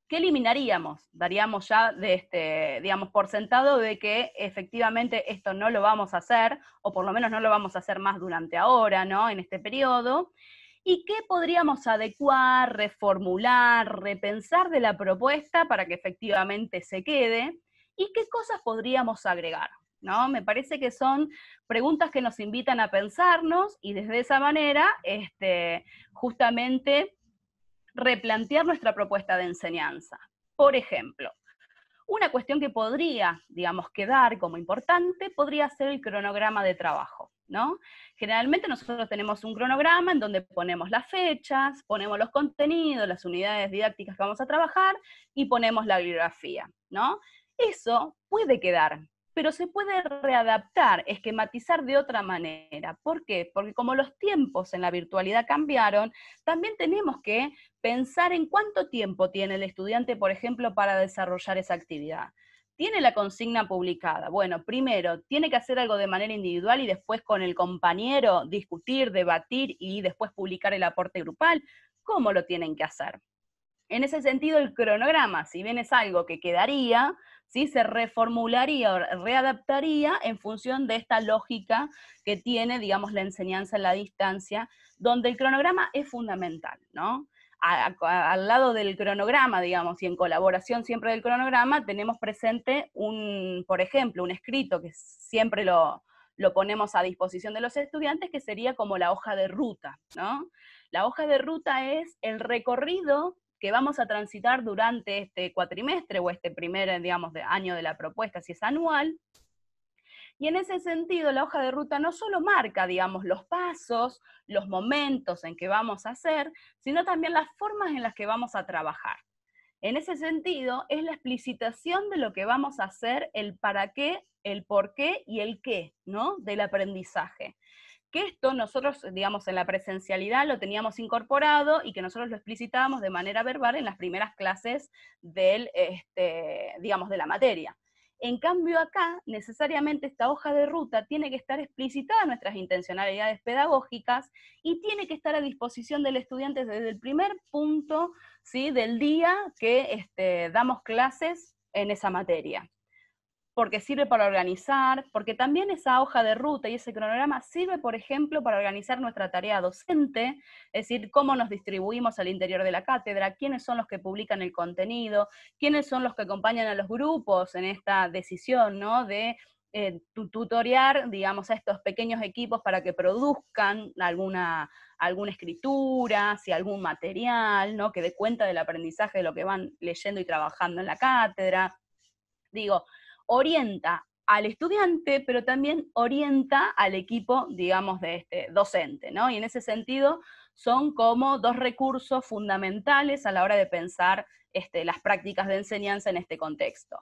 ¿Qué eliminaríamos? Daríamos ya, de este, digamos, por sentado de que efectivamente esto no lo vamos a hacer, o por lo menos no lo vamos a hacer más durante ahora, ¿no? En este periodo. ¿Y qué podríamos adecuar, reformular, repensar de la propuesta para que efectivamente se quede? ¿Y qué cosas podríamos agregar? ¿no? Me parece que son preguntas que nos invitan a pensarnos y desde esa manera, este, justamente, replantear nuestra propuesta de enseñanza. Por ejemplo, una cuestión que podría, digamos, quedar como importante podría ser el cronograma de trabajo, ¿no? Generalmente nosotros tenemos un cronograma en donde ponemos las fechas, ponemos los contenidos, las unidades didácticas que vamos a trabajar y ponemos la bibliografía, ¿no? Eso puede quedar pero se puede readaptar, esquematizar de otra manera. ¿Por qué? Porque como los tiempos en la virtualidad cambiaron, también tenemos que pensar en cuánto tiempo tiene el estudiante, por ejemplo, para desarrollar esa actividad tiene la consigna publicada. Bueno, primero, tiene que hacer algo de manera individual y después con el compañero discutir, debatir y después publicar el aporte grupal. ¿Cómo lo tienen que hacer? En ese sentido, el cronograma, si bien es algo que quedaría, se reformularía o readaptaría en función de esta lógica que tiene, digamos, la enseñanza en la distancia, donde el cronograma es fundamental, ¿no? al lado del cronograma, digamos, y en colaboración siempre del cronograma, tenemos presente un, por ejemplo, un escrito que siempre lo, lo ponemos a disposición de los estudiantes, que sería como la hoja de ruta, ¿no? La hoja de ruta es el recorrido que vamos a transitar durante este cuatrimestre o este primer, eh, digamos, año de la propuesta, si es anual. Y en ese sentido, la hoja de ruta no solo marca, digamos, los pasos, los momentos en que vamos a hacer, sino también las formas en las que vamos a trabajar. En ese sentido, es la explicitación de lo que vamos a hacer, el para qué, el por qué y el qué, ¿no? Del aprendizaje que esto nosotros, digamos, en la presencialidad lo teníamos incorporado y que nosotros lo explicitábamos de manera verbal en las primeras clases del, este, de la materia. En cambio acá, necesariamente esta hoja de ruta tiene que estar explicitada nuestras intencionalidades pedagógicas y tiene que estar a disposición del estudiante desde el primer punto ¿sí? del día que este, damos clases en esa materia porque sirve para organizar, porque también esa hoja de ruta y ese cronograma sirve, por ejemplo, para organizar nuestra tarea docente, es decir, cómo nos distribuimos al interior de la cátedra, quiénes son los que publican el contenido, quiénes son los que acompañan a los grupos en esta decisión, ¿no? De eh, tutoriar, digamos, a estos pequeños equipos para que produzcan alguna, alguna escritura, si algún material, ¿no? Que dé cuenta del aprendizaje de lo que van leyendo y trabajando en la cátedra. Digo, orienta al estudiante, pero también orienta al equipo, digamos, de este docente, ¿no? Y en ese sentido son como dos recursos fundamentales a la hora de pensar este, las prácticas de enseñanza en este contexto.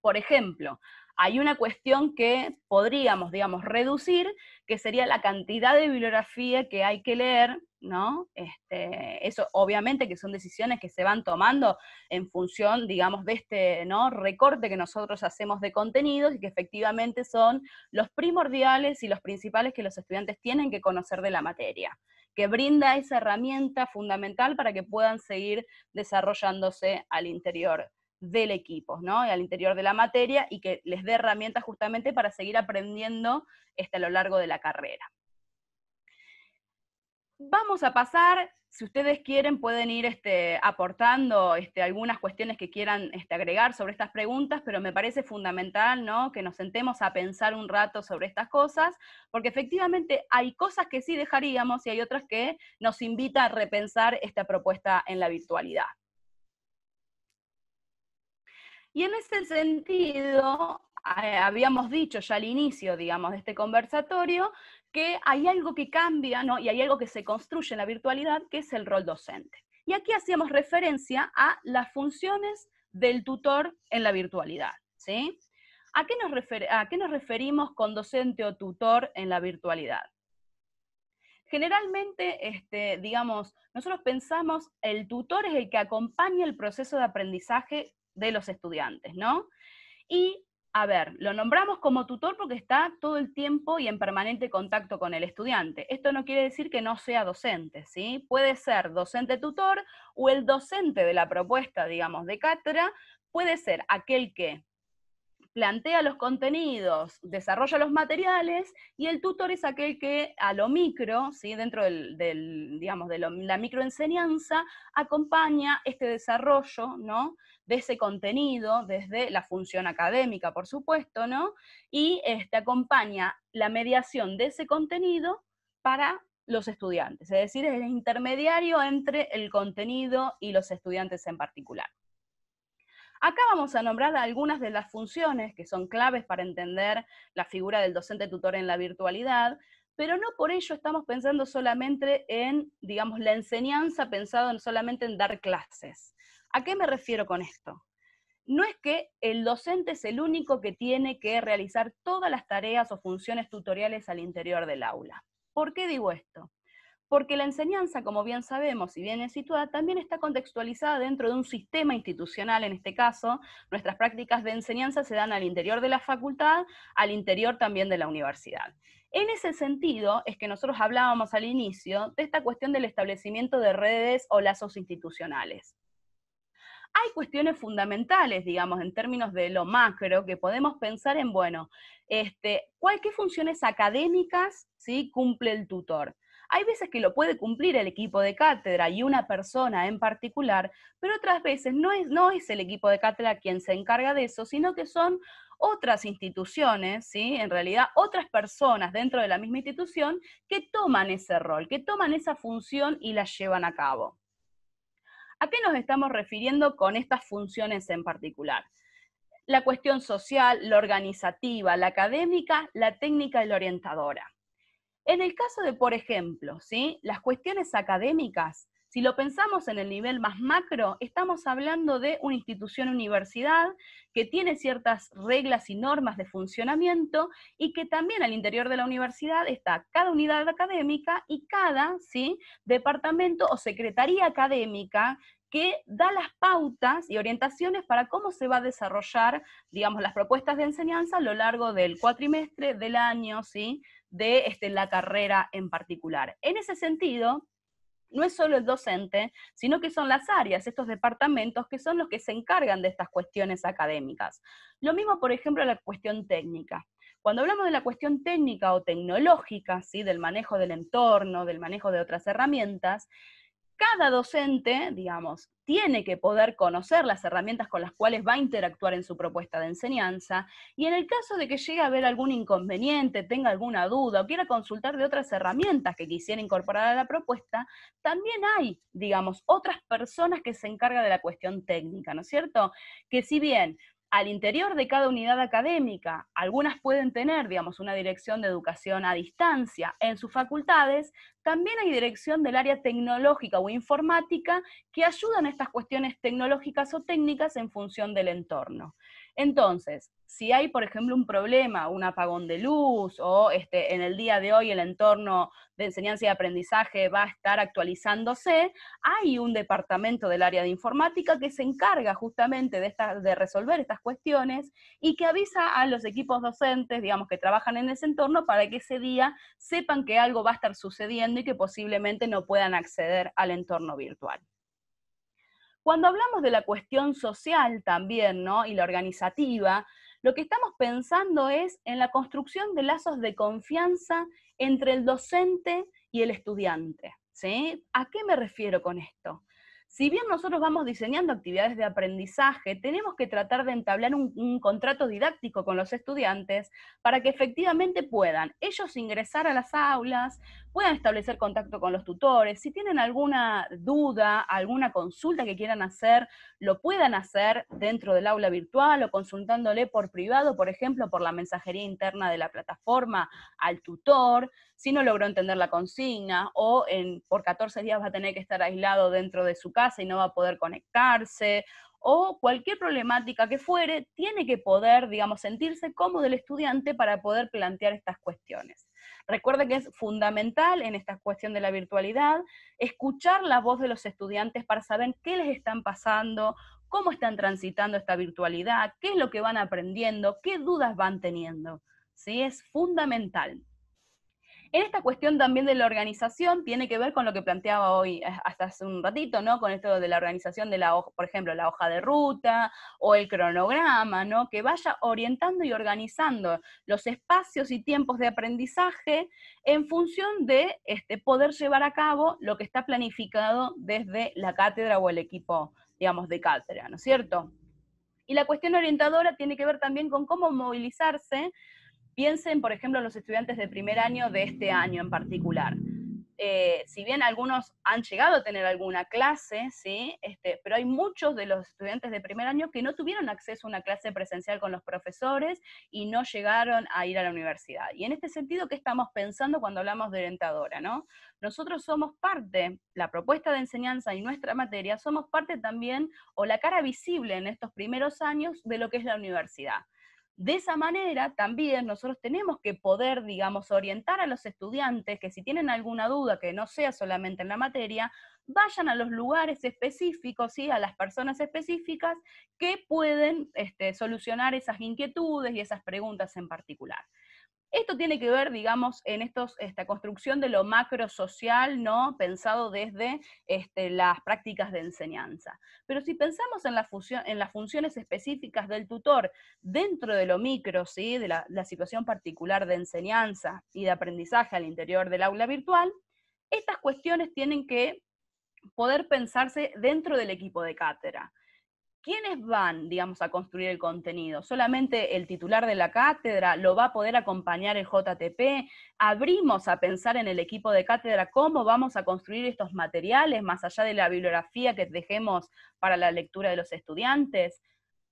Por ejemplo, hay una cuestión que podríamos, digamos, reducir, que sería la cantidad de bibliografía que hay que leer este, eso obviamente que son decisiones que se van tomando en función, digamos, de este recorte que nosotros hacemos de contenidos y que efectivamente son los primordiales y los principales que los estudiantes tienen que conocer de la materia, que brinda esa herramienta fundamental para que puedan seguir desarrollándose al interior del equipo, ¿no? Y al interior de la materia y que les dé herramientas justamente para seguir aprendiendo este, a lo largo de la carrera. Vamos a pasar, si ustedes quieren, pueden ir este, aportando este, algunas cuestiones que quieran este, agregar sobre estas preguntas, pero me parece fundamental que nos sentemos a pensar un rato sobre estas cosas, porque efectivamente hay cosas que sí dejaríamos y hay otras que nos invita a repensar esta propuesta en la virtualidad. Y en ese sentido, eh, habíamos dicho ya al inicio, digamos, de este conversatorio, que hay algo que cambia, ¿no? Y hay algo que se construye en la virtualidad, que es el rol docente. Y aquí hacíamos referencia a las funciones del tutor en la virtualidad, ¿sí? ¿A qué nos, referimos con docente o tutor en la virtualidad? Generalmente, este, digamos, nosotros pensamos el tutor es el que acompaña el proceso de aprendizaje de los estudiantes, ¿no? Y a ver, lo nombramos como tutor porque está todo el tiempo y en permanente contacto con el estudiante. Esto no quiere decir que no sea docente, ¿sí? Puede ser docente tutor o el docente de la propuesta, digamos, de cátedra, puede ser aquel que plantea los contenidos, desarrolla los materiales, y el tutor es aquel que a lo micro, ¿sí? dentro del, digamos, de la microenseñanza, acompaña este desarrollo, ¿no? de ese contenido, desde la función académica, por supuesto, ¿no? Y este, acompaña la mediación de ese contenido para los estudiantes, es decir, es el intermediario entre el contenido y los estudiantes en particular. Acá vamos a nombrar algunas de las funciones que son claves para entender la figura del docente tutor en la virtualidad, pero no por ello estamos pensando solamente en, digamos, la enseñanza pensado solamente en dar clases. ¿A qué me refiero con esto? No es que el docente es el único que tiene que realizar todas las tareas o funciones tutoriales al interior del aula. ¿Por qué digo esto? Porque la enseñanza, como bien sabemos y bien es situada, también está contextualizada dentro de un sistema institucional, en este caso, nuestras prácticas de enseñanza se dan al interior de la facultad, al interior también de la universidad. En ese sentido es que nosotros hablábamos al inicio de esta cuestión del establecimiento de redes o lazos institucionales hay cuestiones fundamentales, digamos, en términos de lo macro, que podemos pensar en, bueno, este, ¿cuál, ¿qué funciones académicas ¿sí? cumple el tutor? Hay veces que lo puede cumplir el equipo de cátedra y una persona en particular, pero otras veces no es, no es el equipo de cátedra quien se encarga de eso, sino que son otras instituciones, ¿sí? en realidad otras personas dentro de la misma institución que toman ese rol, que toman esa función y la llevan a cabo. ¿A qué nos estamos refiriendo con estas funciones en particular? La cuestión social, la organizativa, la académica, la técnica y la orientadora. En el caso de, por ejemplo, ¿sí? las cuestiones académicas, si lo pensamos en el nivel más macro, estamos hablando de una institución universidad que tiene ciertas reglas y normas de funcionamiento y que también al interior de la universidad está cada unidad académica y cada ¿sí? departamento o secretaría académica que da las pautas y orientaciones para cómo se va a desarrollar, digamos, las propuestas de enseñanza a lo largo del cuatrimestre, del año, ¿sí? de este, la carrera en particular. En ese sentido, no es solo el docente, sino que son las áreas, estos departamentos que son los que se encargan de estas cuestiones académicas. Lo mismo, por ejemplo, la cuestión técnica. Cuando hablamos de la cuestión técnica o tecnológica, ¿sí? del manejo del entorno, del manejo de otras herramientas, cada docente, digamos, tiene que poder conocer las herramientas con las cuales va a interactuar en su propuesta de enseñanza y en el caso de que llegue a haber algún inconveniente, tenga alguna duda o quiera consultar de otras herramientas que quisiera incorporar a la propuesta, también hay, digamos, otras personas que se encargan de la cuestión técnica, ¿no es cierto? Que si bien al interior de cada unidad académica. Algunas pueden tener, digamos, una dirección de educación a distancia. En sus facultades también hay dirección del área tecnológica o informática que ayudan a estas cuestiones tecnológicas o técnicas en función del entorno. Entonces, si hay, por ejemplo, un problema, un apagón de luz o este, en el día de hoy el entorno de enseñanza y aprendizaje va a estar actualizándose, hay un departamento del área de informática que se encarga justamente de, de resolver estas cuestiones y que avisa a los equipos docentes, digamos, que trabajan en ese entorno para que ese día sepan que algo va a estar sucediendo y que posiblemente no puedan acceder al entorno virtual. Cuando hablamos de la cuestión social también, Y la organizativa, lo que estamos pensando es en la construcción de lazos de confianza entre el docente y el estudiante. ¿sí? ¿A qué me refiero con esto? Si bien nosotros vamos diseñando actividades de aprendizaje, tenemos que tratar de entablar un, contrato didáctico con los estudiantes para que efectivamente puedan ellos ingresar a las aulas, puedan establecer contacto con los tutores. Si tienen alguna duda, alguna consulta que quieran hacer, lo puedan hacer dentro del aula virtual o consultándole por privado, por ejemplo, por la mensajería interna de la plataforma al tutor, si no logró entender la consigna o en, por 14 días va a tener que estar aislado dentro de su casa y no va a poder conectarse o cualquier problemática que fuere, tiene que poder, digamos, sentirse cómodo el estudiante para poder plantear estas cuestiones. Recuerden que es fundamental en esta cuestión de la virtualidad escuchar la voz de los estudiantes para saber qué les están pasando, cómo están transitando esta virtualidad, qué es lo que van aprendiendo, qué dudas van teniendo. ¿sí? Es fundamental. En esta cuestión también de la organización tiene que ver con lo que planteaba hoy eh, hasta hace un ratito, ¿no? Con esto de la organización de la hoja, por ejemplo, la hoja de ruta o el cronograma, ¿no? Que vaya orientando y organizando los espacios y tiempos de aprendizaje en función de este, poder llevar a cabo lo que está planificado desde la cátedra o el equipo, digamos, de cátedra, ¿no es cierto? Y la cuestión orientadora tiene que ver también con cómo movilizarse Piensen, por ejemplo, los estudiantes de primer año de este año en particular. Eh, si bien algunos han llegado a tener alguna clase, ¿sí? Este, pero hay muchos de los estudiantes de primer año que no tuvieron acceso a una clase presencial con los profesores y no llegaron a ir a la universidad. Y en este sentido, ¿qué estamos pensando cuando hablamos de orientadora? ¿no? Nosotros somos parte, la propuesta de enseñanza y nuestra materia, somos parte también o la cara visible en estos primeros años de lo que es la universidad. De esa manera, también nosotros tenemos que poder, digamos, orientar a los estudiantes que si tienen alguna duda que no sea solamente en la materia, vayan a los lugares específicos, y a las personas específicas que pueden este, solucionar esas inquietudes y esas preguntas en particular. Esto tiene que ver, digamos, en esta construcción de lo macro social, ¿no? Pensado desde este, las prácticas de enseñanza. Pero si pensamos en, las funciones específicas del tutor dentro de lo micro, ¿sí? De la situación particular de enseñanza y de aprendizaje al interior del aula virtual, estas cuestiones tienen que poder pensarse dentro del equipo de cátedra. ¿quiénes van, digamos, a construir el contenido? ¿Solamente el titular de la cátedra? ¿Lo va a poder acompañar el JTP? ¿Abrimos a pensar en el equipo de cátedra cómo vamos a construir estos materiales, más allá de la bibliografía que dejemos para la lectura de los estudiantes?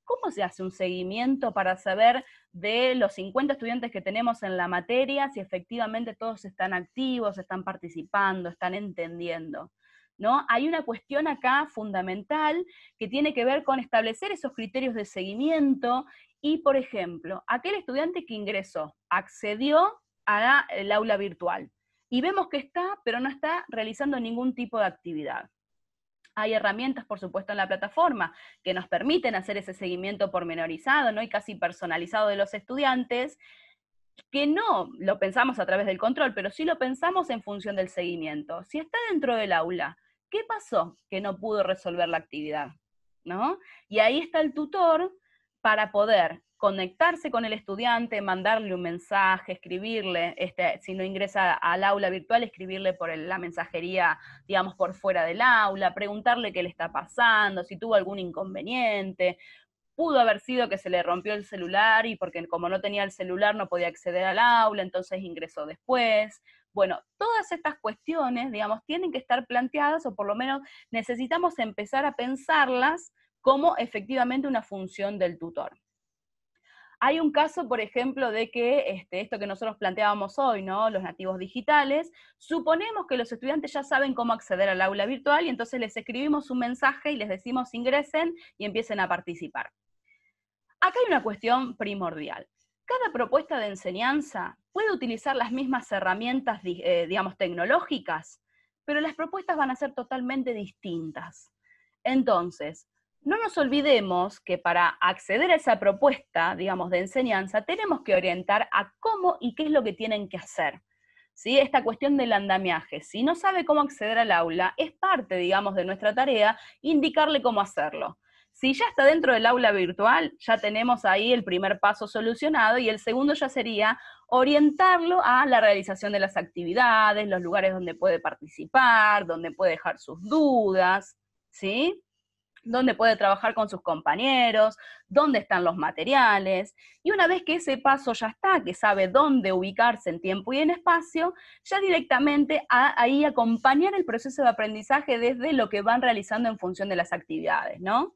¿Cómo se hace un seguimiento para saber de los 50 estudiantes que tenemos en la materia si efectivamente todos están activos, están participando, están entendiendo? ¿no? Hay una cuestión acá fundamental que tiene que ver con establecer esos criterios de seguimiento y, por ejemplo, aquel estudiante que ingresó, accedió al aula virtual y vemos que está, pero no está realizando ningún tipo de actividad. Hay herramientas, por supuesto, en la plataforma que nos permiten hacer ese seguimiento pormenorizado ¿no? y casi personalizado de los estudiantes, que no lo pensamos a través del control, pero sí lo pensamos en función del seguimiento. Si está dentro del aula, ¿Qué pasó que no pudo resolver la actividad? ¿No? Y ahí está el tutor para poder conectarse con el estudiante, mandarle un mensaje, escribirle, este, si no ingresa al aula virtual, escribirle por la mensajería, digamos, por fuera del aula, preguntarle qué le está pasando, si tuvo algún inconveniente, pudo haber sido que se le rompió el celular y porque como no tenía el celular no podía acceder al aula, entonces ingresó después. Bueno, todas estas cuestiones, digamos, tienen que estar planteadas o por lo menos necesitamos empezar a pensarlas como efectivamente una función del tutor. Hay un caso, por ejemplo, de que este, esto que nosotros planteábamos hoy, ¿no? Los nativos digitales, suponemos que los estudiantes ya saben cómo acceder al aula virtual y entonces les escribimos un mensaje y les decimos ingresen y empiecen a participar. Acá hay una cuestión primordial. Cada propuesta de enseñanza puede utilizar las mismas herramientas, eh, digamos, tecnológicas, pero las propuestas van a ser totalmente distintas. Entonces, no nos olvidemos que para acceder a esa propuesta, digamos, de enseñanza, tenemos que orientar a cómo y qué es lo que tienen que hacer. ¿Sí? Esta cuestión del andamiaje, si no sabe cómo acceder al aula, es parte, digamos, de nuestra tarea indicarle cómo hacerlo. Si ya está dentro del aula virtual, ya tenemos ahí el primer paso solucionado y el segundo ya sería orientarlo a la realización de las actividades, los lugares donde puede participar, donde puede dejar sus dudas, ¿sí? Donde puede trabajar con sus compañeros, dónde están los materiales. Y una vez que ese paso ya está, que sabe dónde ubicarse en tiempo y en espacio, ya directamente ahí acompañar el proceso de aprendizaje desde lo que van realizando en función de las actividades, ¿no?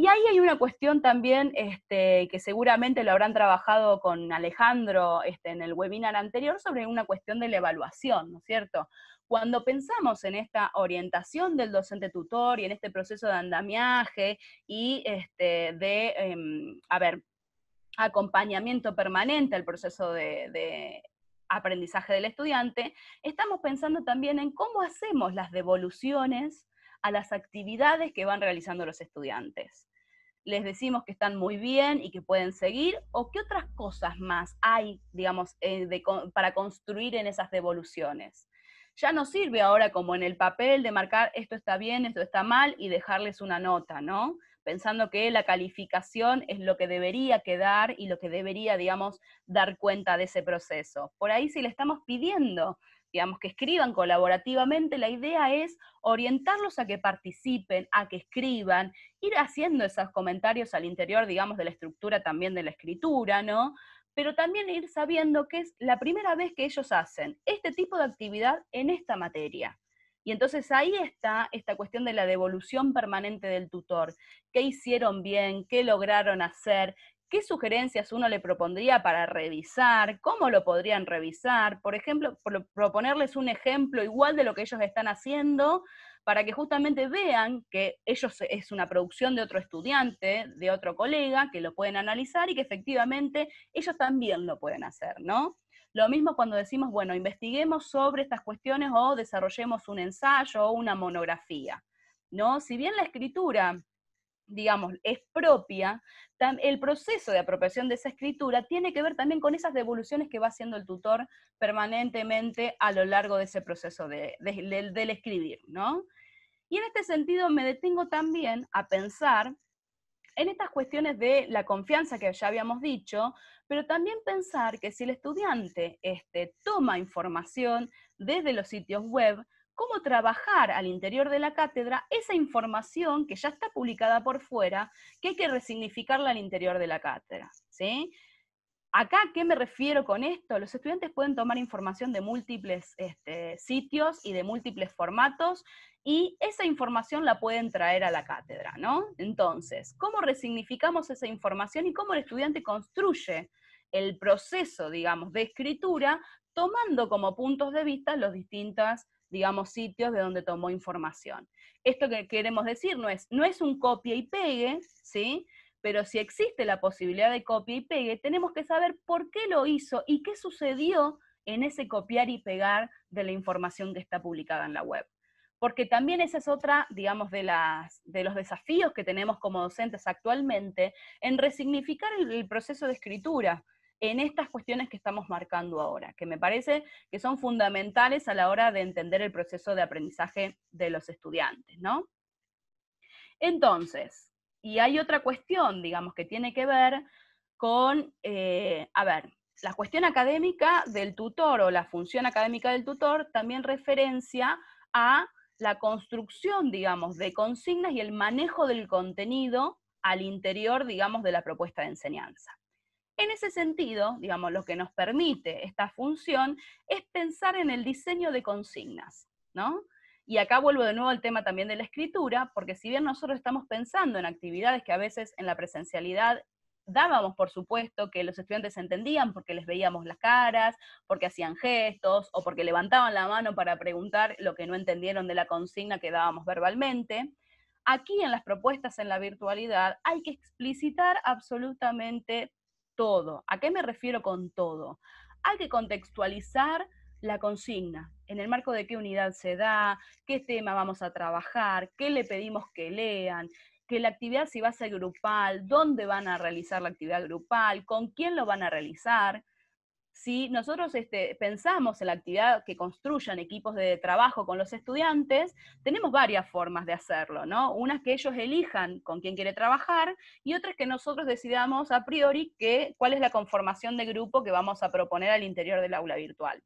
Y ahí hay una cuestión también este, que seguramente lo habrán trabajado con Alejandro este, en el webinar anterior sobre una cuestión de la evaluación, ¿no es cierto? Cuando pensamos en esta orientación del docente tutor y en este proceso de andamiaje y este, de, em, a ver, acompañamiento permanente al proceso de aprendizaje del estudiante, estamos pensando también en cómo hacemos las devoluciones a las actividades que van realizando los estudiantes. Les decimos que están muy bien y que pueden seguir, o qué otras cosas más hay, digamos, eh, para construir en esas devoluciones. Ya no sirve ahora como en el papel de marcar esto está bien, esto está mal y dejarles una nota, ¿no? pensando que la calificación es lo que debería quedar y lo que debería, digamos, dar cuenta de ese proceso. Por ahí sí le estamos pidiendo digamos, que escriban colaborativamente, la idea es orientarlos a que participen, a que escriban, ir haciendo esos comentarios al interior, digamos, de la estructura también de la escritura, ¿no? Pero también ir sabiendo que es la primera vez que ellos hacen este tipo de actividad en esta materia. Y entonces ahí está esta cuestión de la devolución permanente del tutor. ¿Qué hicieron bien? ¿Qué lograron hacer? ¿Qué sugerencias uno le propondría para revisar? ¿Cómo lo podrían revisar? Por ejemplo, proponerles un ejemplo igual de lo que ellos están haciendo para que justamente vean que ellos es una producción de otro estudiante, de otro colega, que lo pueden analizar y que efectivamente ellos también lo pueden hacer, ¿no? Lo mismo cuando decimos, bueno, investiguemos sobre estas cuestiones o desarrollemos un ensayo o una monografía, ¿no? Si bien la escritura digamos, es propia, el proceso de apropiación de esa escritura tiene que ver también con esas devoluciones que va haciendo el tutor permanentemente a lo largo de ese proceso de, del escribir, ¿no? Y en este sentido me detengo también a pensar en estas cuestiones de la confianza que ya habíamos dicho, pero también pensar que si el estudiante este, toma información desde los sitios web, cómo trabajar al interior de la cátedra esa información que ya está publicada por fuera, que hay que resignificarla al interior de la cátedra. ¿sí? Acá, ¿qué me refiero con esto? Los estudiantes pueden tomar información de múltiples este, sitios y de múltiples formatos, y esa información la pueden traer a la cátedra, ¿no? Entonces, ¿cómo resignificamos esa información y cómo el estudiante construye el proceso, digamos, de escritura, tomando como puntos de vista los distintos digamos, sitios de donde tomó información. Esto que queremos decir no es, no es un copia y pegue, ¿sí? Pero si existe la posibilidad de copia y pegue, tenemos que saber por qué lo hizo y qué sucedió en ese copiar y pegar de la información que está publicada en la web. Porque también esa es otra, digamos, de, los desafíos que tenemos como docentes actualmente en resignificar el proceso de escritura en estas cuestiones que estamos marcando ahora, que me parece que son fundamentales a la hora de entender el proceso de aprendizaje de los estudiantes, ¿no? Entonces, y hay otra cuestión, digamos, que tiene que ver con, eh, a ver, la cuestión académica del tutor o la función académica del tutor también referencia a la construcción, digamos, de consignas y el manejo del contenido al interior, digamos, de la propuesta de enseñanza. En ese sentido, digamos, lo que nos permite esta función es pensar en el diseño de consignas, ¿no? Y acá vuelvo de nuevo al tema también de la escritura, porque si bien nosotros estamos pensando en actividades que a veces en la presencialidad dábamos por supuesto que los estudiantes entendían porque les veíamos las caras, porque hacían gestos o porque levantaban la mano para preguntar lo que no entendieron de la consigna que dábamos verbalmente, aquí en las propuestas en la virtualidad hay que explicitar absolutamente todo. ¿A qué me refiero con todo? Hay que contextualizar la consigna, en el marco de qué unidad se da, qué tema vamos a trabajar, qué le pedimos que lean, que la actividad si va a ser grupal, dónde van a realizar la actividad grupal, con quién lo van a realizar si nosotros este, pensamos en la actividad que construyan equipos de trabajo con los estudiantes, tenemos varias formas de hacerlo, ¿no? Unas que ellos elijan con quién quiere trabajar y otras que nosotros decidamos a priori cuál es la conformación de grupo que vamos a proponer al interior del aula virtual.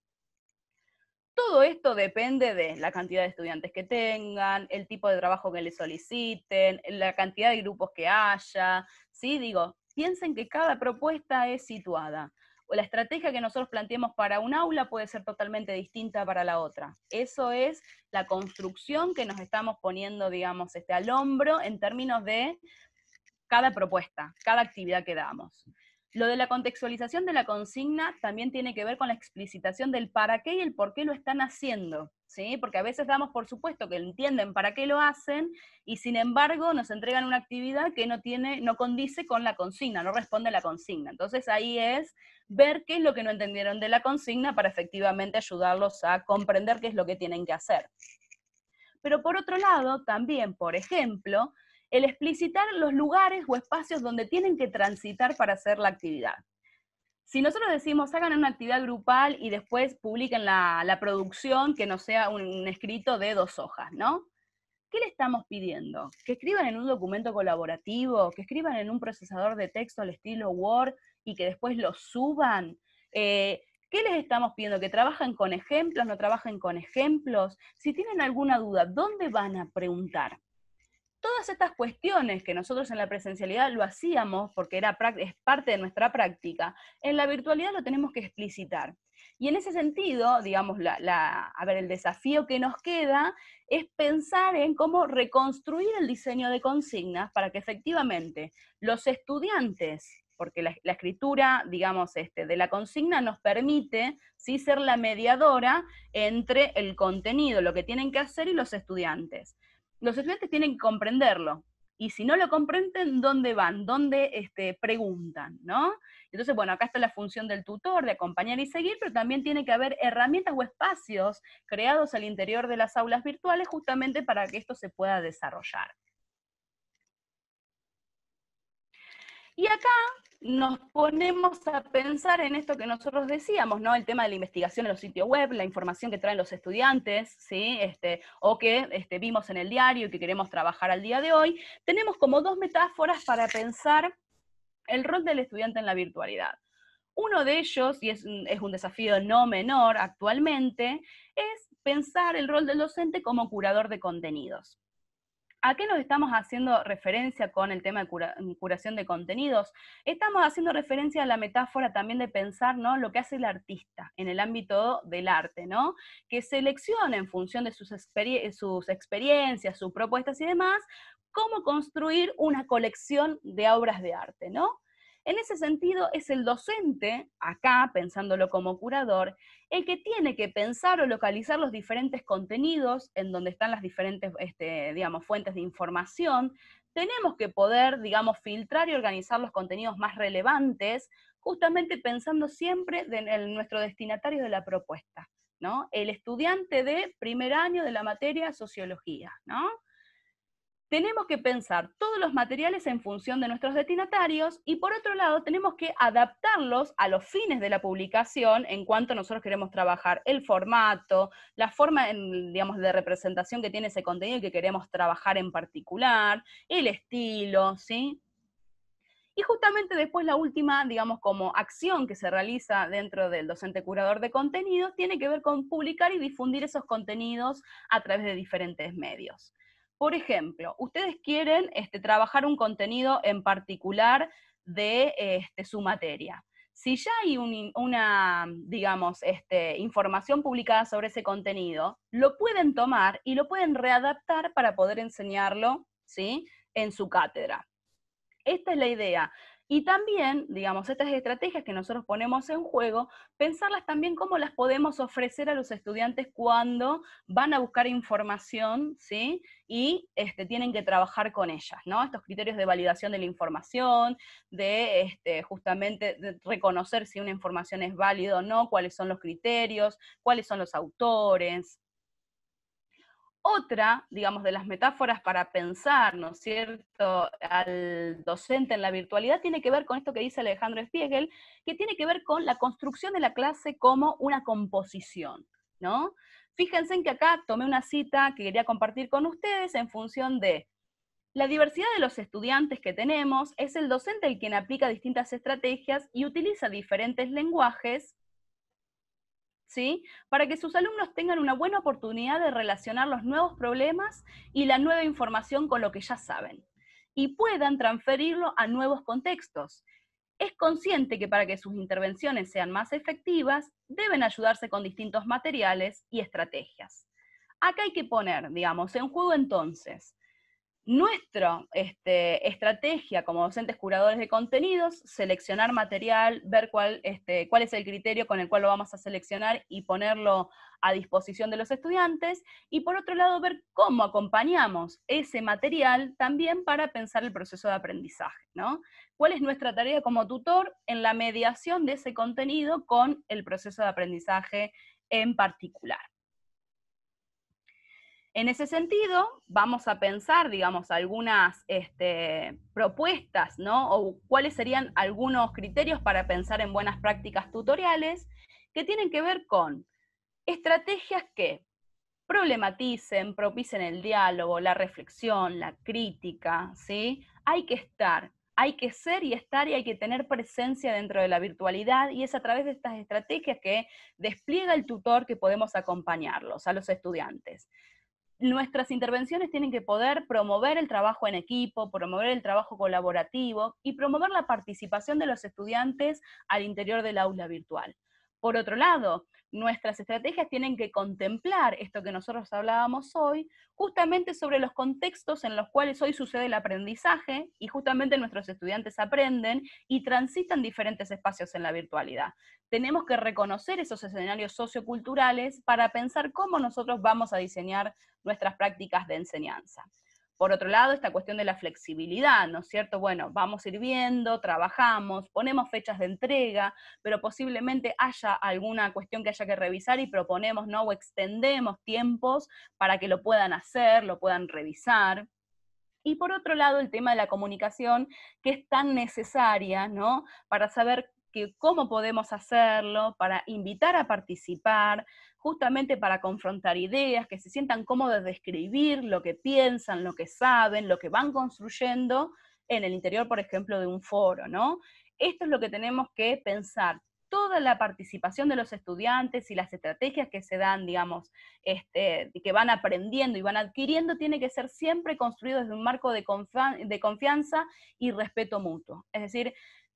Todo esto depende de la cantidad de estudiantes que tengan, el tipo de trabajo que les soliciten, la cantidad de grupos que haya, ¿sí? Digo, piensen que cada propuesta es situada o la estrategia que nosotros planteemos para un aula puede ser totalmente distinta para la otra. Eso es la construcción que nos estamos poniendo, digamos, este, al hombro en términos de cada propuesta, cada actividad que damos. Lo de la contextualización de la consigna también tiene que ver con la explicitación del para qué y el por qué lo están haciendo. Porque a veces damos por supuesto que entienden para qué lo hacen y sin embargo nos entregan una actividad que no tiene, no condice con la consigna, no responde a la consigna. Entonces ahí es ver qué es lo que no entendieron de la consigna para efectivamente ayudarlos a comprender qué es lo que tienen que hacer. Pero por otro lado, también, por ejemplo, el explicitar los lugares o espacios donde tienen que transitar para hacer la actividad si nosotros decimos hagan una actividad grupal y después publiquen la, producción que no sea un, escrito de dos hojas, ¿no? ¿Qué le estamos pidiendo? Que escriban en un documento colaborativo, que escriban en un procesador de texto al estilo Word y que después lo suban. Eh, ¿Qué les estamos pidiendo? ¿Que trabajen con ejemplos, no trabajen con ejemplos? Si tienen alguna duda, ¿dónde van a preguntar? todas estas cuestiones que nosotros en la presencialidad lo hacíamos porque era, es parte de nuestra práctica, en la virtualidad lo tenemos que explicitar. Y en ese sentido, digamos, a ver, el desafío que nos queda es pensar en cómo reconstruir el diseño de consignas para que efectivamente los estudiantes, porque la, escritura, digamos, este, de la consigna nos permite ser la mediadora entre el contenido, lo que tienen que hacer y los estudiantes los estudiantes tienen que comprenderlo. Y si no lo comprenden, ¿dónde van? ¿Dónde este, preguntan? ¿no? Entonces, bueno, acá está la función del tutor, de acompañar y seguir, pero también tiene que haber herramientas o espacios creados al interior de las aulas virtuales justamente para que esto se pueda desarrollar. Y acá nos ponemos a pensar en esto que nosotros decíamos, ¿no? El tema de la investigación en los sitios web, la información que traen los estudiantes, ¿sí? Este, o que este, vimos en el diario y que queremos trabajar al día de hoy, tenemos como dos metáforas para pensar el rol del estudiante en la virtualidad. Uno de ellos, y es un desafío no menor actualmente, es pensar el rol del docente como curador de contenidos. ¿A qué nos estamos haciendo referencia con el tema de curación de contenidos? Estamos haciendo referencia a la metáfora también de pensar ¿no? lo que hace el artista en el ámbito del arte, ¿no? que selecciona en función de sus, sus experiencias, sus propuestas y demás, cómo construir una colección de obras de arte. ¿no? En ese sentido, es el docente, acá pensándolo como curador, el que tiene que pensar o localizar los diferentes contenidos en donde están las diferentes, este, digamos, fuentes de información. Tenemos que poder, digamos, filtrar y organizar los contenidos más relevantes, justamente pensando siempre en nuestro destinatario de la propuesta, ¿no? El estudiante de primer año de la materia sociología, ¿no? tenemos que pensar todos los materiales en función de nuestros destinatarios y por otro lado tenemos que adaptarlos a los fines de la publicación en cuanto nosotros queremos trabajar el formato, la forma de representación que tiene ese contenido y que queremos trabajar en particular, el estilo, ¿sí? Y justamente después la última, digamos, como acción que se realiza dentro del docente curador de contenidos, tiene que ver con publicar y difundir esos contenidos a través de diferentes medios. Por ejemplo, ustedes quieren este, trabajar un contenido en particular de este, su materia. Si ya hay una, digamos, este, información publicada sobre ese contenido, lo pueden tomar y lo pueden readaptar para poder enseñarlo, ¿sí? En su cátedra. Esta es la idea. Y también, digamos, estas estrategias que nosotros ponemos en juego, pensarlas también cómo las podemos ofrecer a los estudiantes cuando van a buscar información, ¿sí? Y este, tienen que trabajar con ellas, ¿no? Estos criterios de validación de la información, de este, justamente reconocer si una información es válida o no, cuáles son los criterios, cuáles son los autores, otra, digamos, de las metáforas para pensar, ¿no es cierto?, al docente en la virtualidad tiene que ver con esto que dice Alejandro Spiegel, que tiene que ver con la construcción de la clase como una composición, ¿no? Fíjense en que acá tomé una cita que quería compartir con ustedes en función de la diversidad de los estudiantes que tenemos, es el docente el quien aplica distintas estrategias y utiliza diferentes lenguajes para que sus alumnos tengan una buena oportunidad de relacionar los nuevos problemas y la nueva información con lo que ya saben y puedan transferirlo a nuevos contextos. Es consciente que para que sus intervenciones sean más efectivas, deben ayudarse con distintos materiales y estrategias. Acá hay que poner, digamos, en juego entonces nuestra este, estrategia como docentes curadores de contenidos, seleccionar material, ver cuál, este, cuál es el criterio con el cual lo vamos a seleccionar y ponerlo a disposición de los estudiantes, y por otro lado ver cómo acompañamos ese material también para pensar el proceso de aprendizaje, ¿no? ¿Cuál es nuestra tarea como tutor en la mediación de ese contenido con el proceso de aprendizaje en particular? En ese sentido, vamos a pensar, digamos, algunas este, propuestas, ¿no? O cuáles serían algunos criterios para pensar en buenas prácticas tutoriales que tienen que ver con estrategias que problematicen, propicien el diálogo, la reflexión, la crítica, ¿sí? Hay que estar, hay que ser y estar y hay que tener presencia dentro de la virtualidad y es a través de estas estrategias que despliega el tutor que podemos acompañarlos a los estudiantes nuestras intervenciones tienen que poder promover el trabajo en equipo, promover el trabajo colaborativo y promover la participación de los estudiantes al interior del aula virtual. Por otro lado, nuestras estrategias tienen que contemplar esto que nosotros hablábamos hoy, justamente sobre los contextos en los cuales hoy sucede el aprendizaje y justamente nuestros estudiantes aprenden y transitan diferentes espacios en la virtualidad. Tenemos que reconocer esos escenarios socioculturales para pensar cómo nosotros vamos a diseñar nuestras prácticas de enseñanza. Por otro lado, esta cuestión de la flexibilidad, ¿no es cierto? Bueno, vamos a ir viendo, trabajamos, ponemos fechas de entrega, pero posiblemente haya alguna cuestión que haya que revisar y proponemos, ¿no? O extendemos tiempos para que lo puedan hacer, lo puedan revisar. Y por otro lado, el tema de la comunicación, que es tan necesaria, ¿no? Para saber cómo podemos hacerlo, para invitar a participar, justamente para confrontar ideas, que se sientan cómodos de escribir lo que piensan, lo que saben, lo que van construyendo en el interior, por ejemplo, de un foro, ¿no? Esto es lo que tenemos que pensar. Toda la participación de los estudiantes y las estrategias que se dan, digamos, este, que van aprendiendo y van adquiriendo, tiene que ser siempre construido desde un marco de, de confianza y respeto mutuo. Es decir,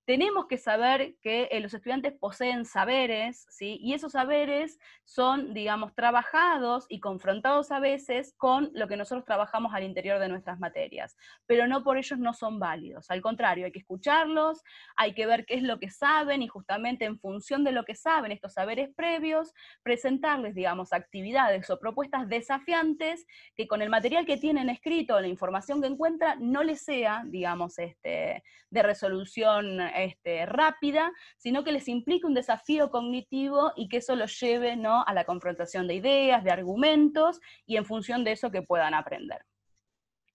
tenemos que saber que eh, los estudiantes poseen saberes, Y esos saberes son, digamos, trabajados y confrontados a veces con lo que nosotros trabajamos al interior de nuestras materias, pero no por ellos no son válidos, al contrario, hay que escucharlos, hay que ver qué es lo que saben y justamente en función de lo que saben, estos saberes previos, presentarles, digamos, actividades o propuestas desafiantes que con el material que tienen escrito, la información que encuentran, no les sea, digamos, este, de resolución eh, este, rápida, sino que les implique un desafío cognitivo y que eso los lleve ¿no? a la confrontación de ideas, de argumentos y en función de eso que puedan aprender.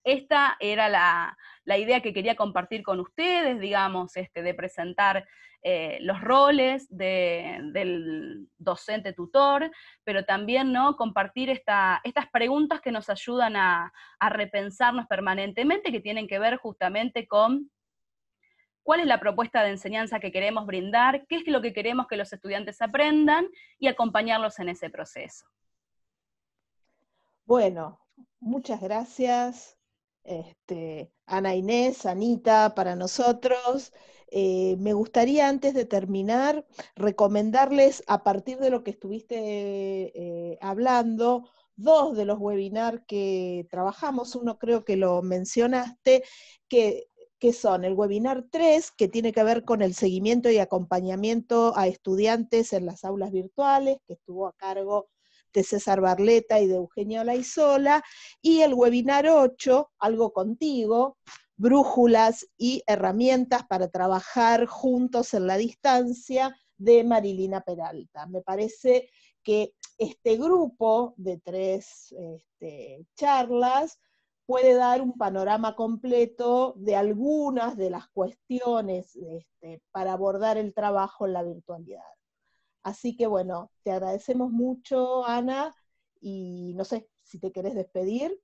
Esta era la, idea que quería compartir con ustedes, digamos, este, de presentar eh, los roles del docente tutor, pero también ¿no? compartir esta, estas preguntas que nos ayudan a, a repensarnos permanentemente, que tienen que ver justamente con cuál es la propuesta de enseñanza que queremos brindar, qué es lo que queremos que los estudiantes aprendan y acompañarlos en ese proceso. Bueno, muchas gracias, este, Ana Inés, Anita, para nosotros. Eh, me gustaría antes de terminar recomendarles a partir de lo que estuviste eh, hablando, dos de los webinars que trabajamos, uno creo que lo mencionaste, que que son el webinar 3, que tiene que ver con el seguimiento y acompañamiento a estudiantes en las aulas virtuales, que estuvo a cargo de César Barleta y de Eugenio Laisola, y el webinar 8, algo contigo, brújulas y herramientas para trabajar juntos en la distancia de Marilina Peralta. Me parece que este grupo de tres este, charlas puede dar un panorama completo de algunas de las cuestiones este, para abordar el trabajo en la virtualidad. Así que bueno, te agradecemos mucho, Ana, y no sé si te querés despedir.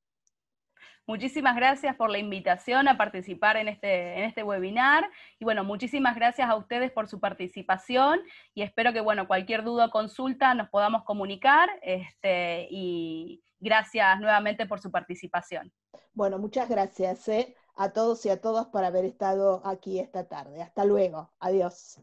Muchísimas gracias por la invitación a participar en este, este webinar y bueno, muchísimas gracias a ustedes por su participación y espero que bueno, cualquier duda o consulta nos podamos comunicar este, y gracias nuevamente por su participación. Bueno, muchas gracias eh, a todos y a todas por haber estado aquí esta tarde. Hasta luego. Adiós.